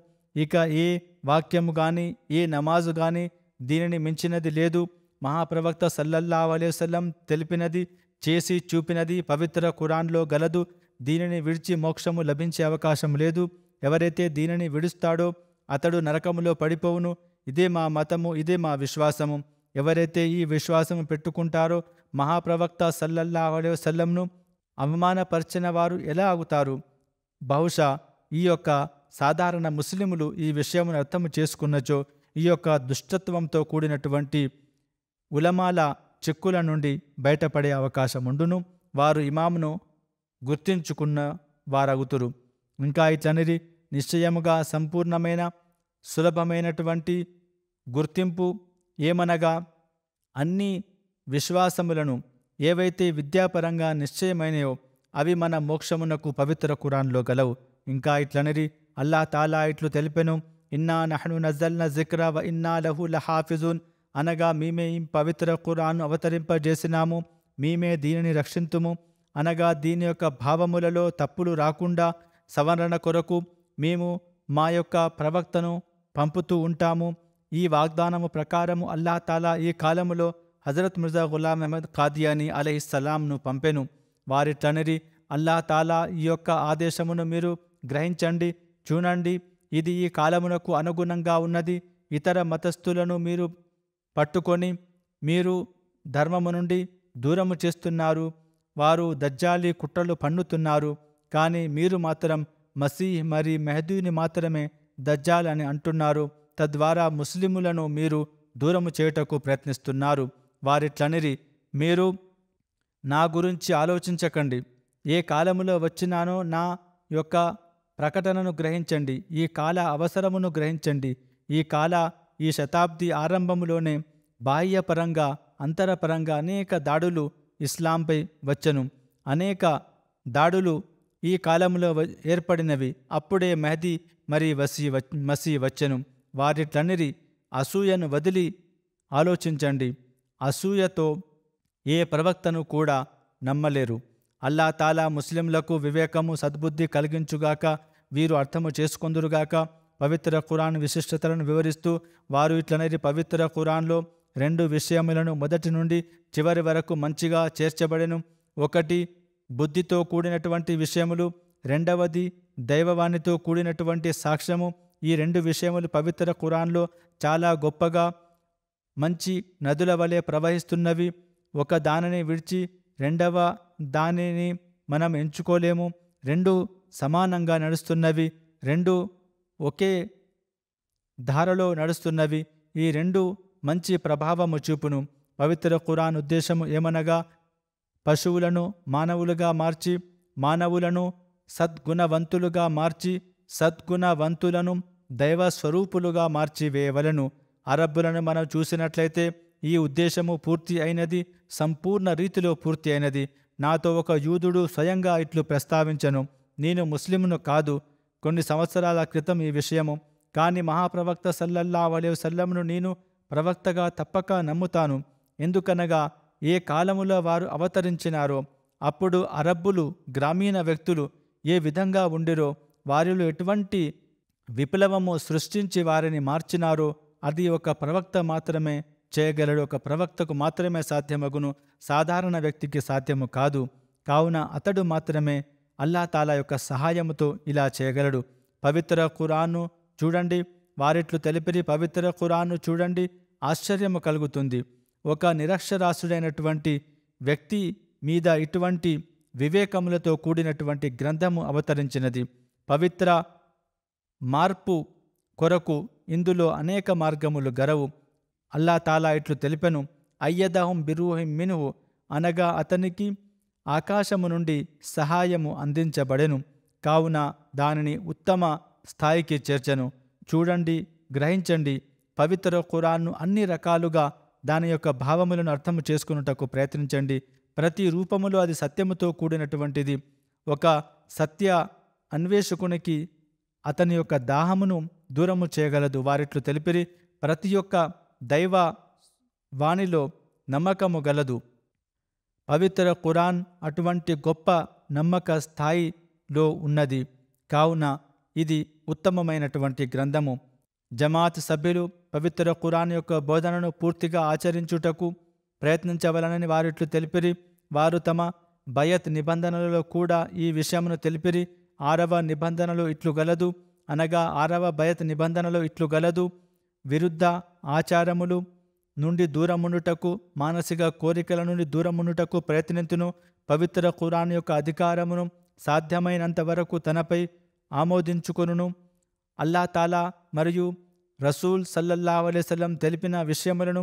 ఇక ఏ వాక్యము కానీ ఏ నమాజు కానీ దీనిని మించినది లేదు మహాప్రవక్త సల్లల్లా అలైవల్లం తెలిపినది చేసి చూపినది పవిత్ర కురాన్లో గలదు దీనిని విడిచి మోక్షము లభించే అవకాశం లేదు ఎవరైతే దీనిని విడుస్తాడో అతడు నరకములో పడిపోవును ఇదే మా మతము ఇదే మా విశ్వాసము ఎవరైతే ఈ విశ్వాసము పెట్టుకుంటారో మహాప్రవక్త సల్లల్లా అలైవసల్లంను అవమానపరిచిన వారు ఎలా అవుతారు బహుశా ఈ యొక్క సాధారణ ముస్లిములు ఈ విషయమును అర్థం చేసుకున్నచో ఈ యొక్క దుష్టత్వంతో కూడినటువంటి ఉలమాల చెక్కుల నుండి బయటపడే అవకాశం ఉండును వారు ఇమామును గుర్తించుకున్న వారగుతురు ఇంకా ఈ ఇట్లనిది నిశ్చయముగా సంపూర్ణమైన సులభమైనటువంటి గుర్తింపు ఏమనగా అన్ని విశ్వాసములను ఏవైతే విద్యాపరంగా నిశ్చయమైనయో అవి మన మోక్షమునకు పవిత్ర కురాన్లో గలవు ఇంకా ఇట్లనరి అల్లా తాలా ఇట్లు తెలిపెను ఇన్నా నహను నజల్న జిక్ర వ ఇన్నా లహు లహాఫిజున్ అనగా మేమే ఈ పవిత్ర కురాన్ను అవతరింపజేసినాము మేమే దీనిని రక్షింతుము అనగా దీని యొక్క భావములలో తప్పులు రాకుండా సవరణ కొరకు మేము మా యొక్క ప్రవక్తను పంపుతూ ఉంటాము ఈ వాగ్దానము ప్రకారము తాలా ఈ కాలములో హజరత్ మిర్జా గులాం అహ్మద్ ఖాదియాని అలహిస్సలాంను పంపెను వారి తండ్రి అల్లా తాలా ఈ యొక్క ఆదేశమును మీరు గ్రహించండి చూడండి ఇది ఈ కాలమునకు అనుగుణంగా ఉన్నది ఇతర మతస్థులను మీరు పట్టుకొని మీరు ధర్మము నుండి దూరము చేస్తున్నారు వారు దజ్జాలి కుట్రలు పన్నుతున్నారు కానీ మీరు మాత్రం మసీహ్ మరి మెహదీని మాత్రమే దజ్జాల్ అని అంటున్నారు తద్వారా ముస్లిములను మీరు దూరము చేయుటకు ప్రయత్నిస్తున్నారు వారిట్లనిరి మీరు నా గురించి ఆలోచించకండి ఏ కాలములో వచ్చినానో నా యొక్క ప్రకటనను గ్రహించండి ఈ కాల అవసరమును గ్రహించండి ఈ కాల ఈ శతాబ్ది ఆరంభములోనే బాహ్యపరంగా అంతరపరంగా అనేక దాడులు ఇస్లాంపై వచ్చను అనేక దాడులు ఈ కాలంలో ఏర్పడినవి అప్పుడే మెహదీ మరి వసీ మసీ వచ్చెను వారిట్లనిరి అసూయను వదిలి ఆలోచించండి అసూయతో ఏ ప్రవక్తను కూడా నమ్మలేరు అల్లా తాలా ముస్లింలకు వివేకము సద్బుద్ధి కలిగించుగాక వీరు అర్థము చేసుకొందురుగాక పవిత్ర ఖురాన్ విశిష్టతలను వివరిస్తూ వారు ఇట్లనేది పవిత్ర ఖురాన్లో రెండు విషయములను మొదటి నుండి చివరి వరకు మంచిగా చేర్చబడెను ఒకటి బుద్ధితో కూడినటువంటి విషయములు రెండవది దైవవాణితో కూడినటువంటి సాక్ష్యము ఈ రెండు విషయములు పవిత్ర ఖురాన్లో చాలా గొప్పగా మంచి నదుల వలె ప్రవహిస్తున్నవి ఒక దానిని విడిచి రెండవ దానిని మనం ఎంచుకోలేము రెండు సమానంగా నడుస్తున్నవి రెండు ఒకే ధారలో నడుస్తున్నవి ఈ రెండు మంచి ప్రభావము చూపును పవిత్ర ఖురాన్ ఉద్దేశము ఏమనగా పశువులను మానవులుగా మార్చి మానవులను సద్గుణవంతులుగా మార్చి సద్గుణవంతులను దైవ స్వరూపులుగా వేయవలను అరబ్బులను మనం చూసినట్లయితే ఈ ఉద్దేశము పూర్తి అయినది సంపూర్ణ రీతిలో పూర్తి అయినది నాతో ఒక యూదుడు స్వయంగా ఇట్లు ప్రస్తావించను నేను ముస్లింను కాదు కొన్ని సంవత్సరాల క్రితం ఈ విషయము కానీ మహాప్రవక్త సల్లల్లా వలే సల్లంను నేను ప్రవక్తగా తప్పక నమ్ముతాను ఎందుకనగా ఏ కాలములో వారు అవతరించినారో అప్పుడు అరబ్బులు గ్రామీణ వ్యక్తులు ఏ విధంగా ఉండిరో వారిలో ఎటువంటి విప్లవము సృష్టించి వారిని మార్చినారో అది ఒక ప్రవక్త మాత్రమే చేయగలడు ఒక ప్రవక్తకు మాత్రమే సాధ్యమగును సాధారణ వ్యక్తికి సాధ్యము కాదు కావున అతడు మాత్రమే అల్లాతాలా యొక్క సహాయముతో ఇలా చేయగలడు పవిత్ర కురాను చూడండి వారిట్లు తెలిపిరి పవిత్ర ఖురాన్ను చూడండి ఆశ్చర్యము కలుగుతుంది ఒక నిరక్షరాస్యుడైనటువంటి వ్యక్తి మీద ఇటువంటి వివేకములతో కూడినటువంటి గ్రంథము అవతరించినది పవిత్ర మార్పు కొరకు ఇందులో అనేక మార్గములు గరవు అల్లా తాలా ఇట్లు తెలిపెను అయ్యదహం బిరుహిం మినువు అనగా అతనికి ఆకాశము నుండి సహాయము అందించబడెను కావున దానిని ఉత్తమ స్థాయికి చేర్చను చూడండి గ్రహించండి పవిత్ర ఖురాన్ను అన్ని రకాలుగా దాని యొక్క భావములను అర్థము చేసుకున్నటకు ప్రయత్నించండి ప్రతి రూపములో అది సత్యముతో కూడినటువంటిది ఒక సత్య అన్వేషకునికి అతని యొక్క దాహమును దూరము చేయగలదు వారిట్లు తెలిపిరి ప్రతి ఒక్క దైవ వాణిలో నమ్మకము గలదు పవిత్ర ఖురాన్ అటువంటి గొప్ప నమ్మక స్థాయిలో ఉన్నది కావున ఇది ఉత్తమమైనటువంటి గ్రంథము జమాత్ సభ్యులు పవిత్ర ఖురాన్ యొక్క బోధనను పూర్తిగా ఆచరించుటకు ప్రయత్నించవలనని వారిట్లు తెలిపిరి వారు తమ బయత్ నిబంధనలలో కూడా ఈ విషయమును తెలిపిరి ఆరవ నిబంధనలు ఇట్లు గలదు అనగా ఆరవ బయత్ నిబంధనలు ఇట్లు గలదు విరుద్ధ ఆచారములు నుండి దూరమునుటకు మానసిక కోరికల నుండి దూరమునుటకు ప్రయత్నించును పవిత్ర ఖురాన్ యొక్క అధికారమును సాధ్యమైనంత వరకు తనపై ఆమోదించుకొనును అల్లా తాలా మరియు రసూల్ సల్లల్లా అలైసల్లం తెలిపిన విషయములను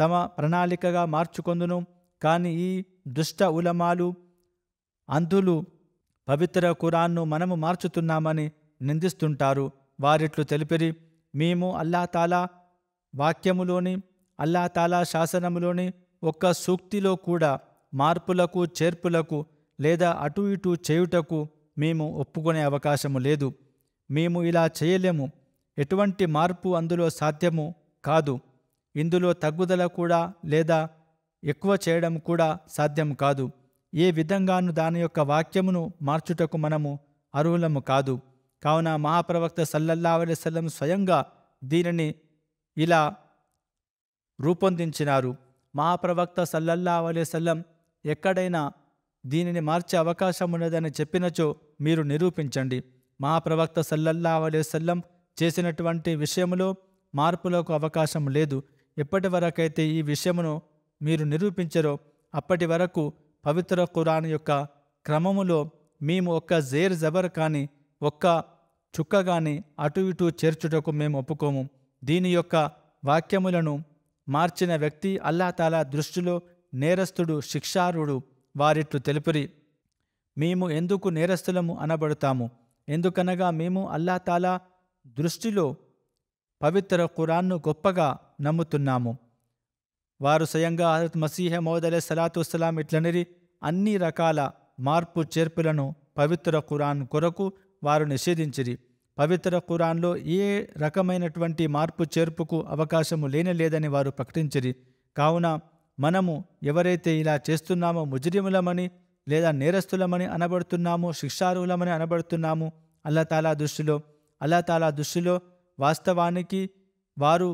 తమ ప్రణాళికగా మార్చుకొందును కానీ ఈ దుష్ట ఉలమాలు అంధులు పవిత్ర ఖురాన్ను మనము మార్చుతున్నామని నిందిస్తుంటారు వారిట్లు తెలిపిరి మేము అల్లా తాలా వాక్యములోని అల్లా తాలా శాసనములోని ఒక్క సూక్తిలో కూడా మార్పులకు చేర్పులకు లేదా అటు ఇటు చేయుటకు మేము ఒప్పుకునే అవకాశము లేదు మేము ఇలా చేయలేము ఎటువంటి మార్పు అందులో సాధ్యము కాదు ఇందులో తగ్గుదల కూడా లేదా ఎక్కువ చేయడం కూడా సాధ్యం కాదు ఏ విధంగాను దాని యొక్క వాక్యమును మార్చుటకు మనము అర్హులము కాదు కావున మహాప్రవక్త సల్లల్లా అలైవల్లం స్వయంగా దీనిని ఇలా రూపొందించినారు మహాప్రవక్త సల్లల్లా అలైవల్లం ఎక్కడైనా దీనిని మార్చే అవకాశం ఉన్నదని చెప్పినచో మీరు నిరూపించండి మహాప్రవక్త సల్లల్లా అలైవల్లం చేసినటువంటి విషయంలో మార్పులకు అవకాశం లేదు ఎప్పటి వరకైతే ఈ విషయమును మీరు నిరూపించరో అప్పటి వరకు పవిత్ర కురాన్ యొక్క క్రమములో మేము ఒక్క జేర్ జబర్ కానీ ఒక్క చుక్కగాని అటు ఇటు చేర్చుటకు మేము ఒప్పుకోము దీని యొక్క వాక్యములను మార్చిన వ్యక్తి అల్లాతాలా దృష్టిలో నేరస్తుడు శిక్షారుడు వారిట్లు తెలుపురి మేము ఎందుకు నేరస్తులము అనబడతాము ఎందుకనగా మేము అల్లాతాలా దృష్టిలో పవిత్ర ఖురాన్ను గొప్పగా నమ్ముతున్నాము వారు స్వయంగా హజరత్ మసీహ మోదలే సలాతుస్సలాం ఇట్లనిరి అన్ని రకాల మార్పు చేర్పులను పవిత్ర ఖురాన్ కొరకు వారు నిషేధించిరి పవిత్ర కురాన్లో ఏ రకమైనటువంటి మార్పు చేర్పుకు అవకాశము లేదని వారు ప్రకటించిరి కావున మనము ఎవరైతే ఇలా చేస్తున్నామో ముజరిములమని లేదా నేరస్తులమని అనబడుతున్నామో శిక్షారులమని అనబడుతున్నాము అల్లతాలా దృష్టిలో అల్లతాలా దృష్టిలో వాస్తవానికి వారు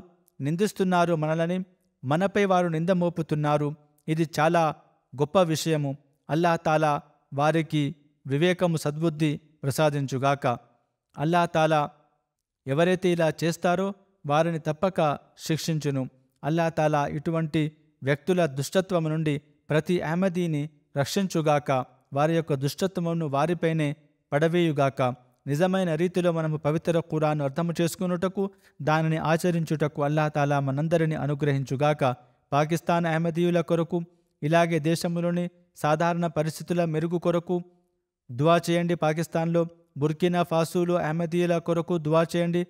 నిందిస్తున్నారు మనలని మనపై వారు నింద మోపుతున్నారు ఇది చాలా గొప్ప విషయము అల్లా తాలా వారికి వివేకము సద్బుద్ధి ప్రసాదించుగాక అల్లా తాలా ఎవరైతే ఇలా చేస్తారో వారిని తప్పక శిక్షించును అల్లా తాలా ఇటువంటి వ్యక్తుల దుష్టత్వము నుండి ప్రతి ఆమదీని రక్షించుగాక వారి యొక్క దుష్టత్వమును వారిపైనే పడవేయుగాక నిజమైన రీతిలో మనము పవిత్ర కురాను అర్థము చేసుకున్నటకు దానిని ఆచరించుటకు తాలా మనందరిని అనుగ్రహించుగాక పాకిస్తాన్ అహ్మదీయుల కొరకు ఇలాగే దేశంలోని సాధారణ పరిస్థితుల మెరుగు కొరకు దువా చేయండి పాకిస్తాన్లో బుర్కినా ఫాసూలు అహ్మదీయుల కొరకు దువా చేయండి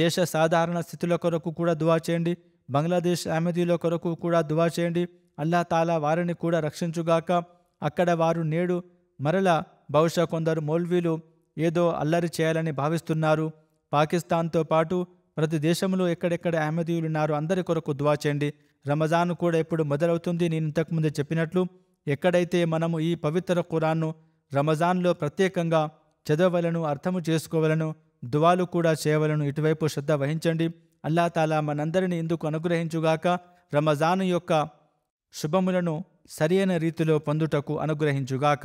దేశ సాధారణ స్థితుల కొరకు కూడా దువా చేయండి బంగ్లాదేశ్ అహ్మదీయుల కొరకు కూడా దువా చేయండి అల్లా తాలా వారిని కూడా రక్షించుగాక అక్కడ వారు నేడు మరల బహుశా కొందరు మౌల్వీలు ఏదో అల్లరి చేయాలని భావిస్తున్నారు పాకిస్తాన్తో పాటు ప్రతి దేశంలో ఎక్కడెక్కడ అహ్మదీయులు ఉన్నారు అందరి కొరకు దువా చేయండి రమజాన్ కూడా ఇప్పుడు మొదలవుతుంది నేను ఇంతకుముందే చెప్పినట్లు ఎక్కడైతే మనము ఈ పవిత్ర ఖురాన్ను రమజాన్లో ప్రత్యేకంగా చదవలను అర్థము చేసుకోవలను దువాలు కూడా చేయవలను ఇటువైపు శ్రద్ధ వహించండి అల్లా తాలా మనందరిని ఇందుకు అనుగ్రహించుగాక రమజాను యొక్క శుభములను సరియైన రీతిలో పొందుటకు అనుగ్రహించుగాక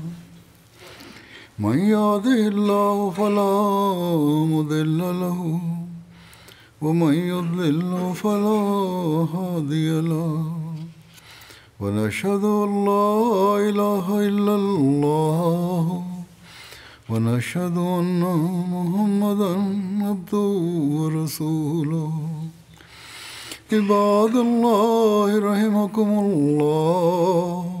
من يهده الله فلا مضل له ومن يضلل فلا هادي له ونشهد ان لا اله الا الله ونشهد ان محمدا عبده ورسوله عباد الله رحمكم الله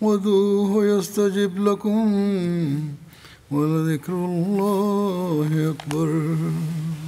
وذوه يستجب لكم ولذكر الله أكبر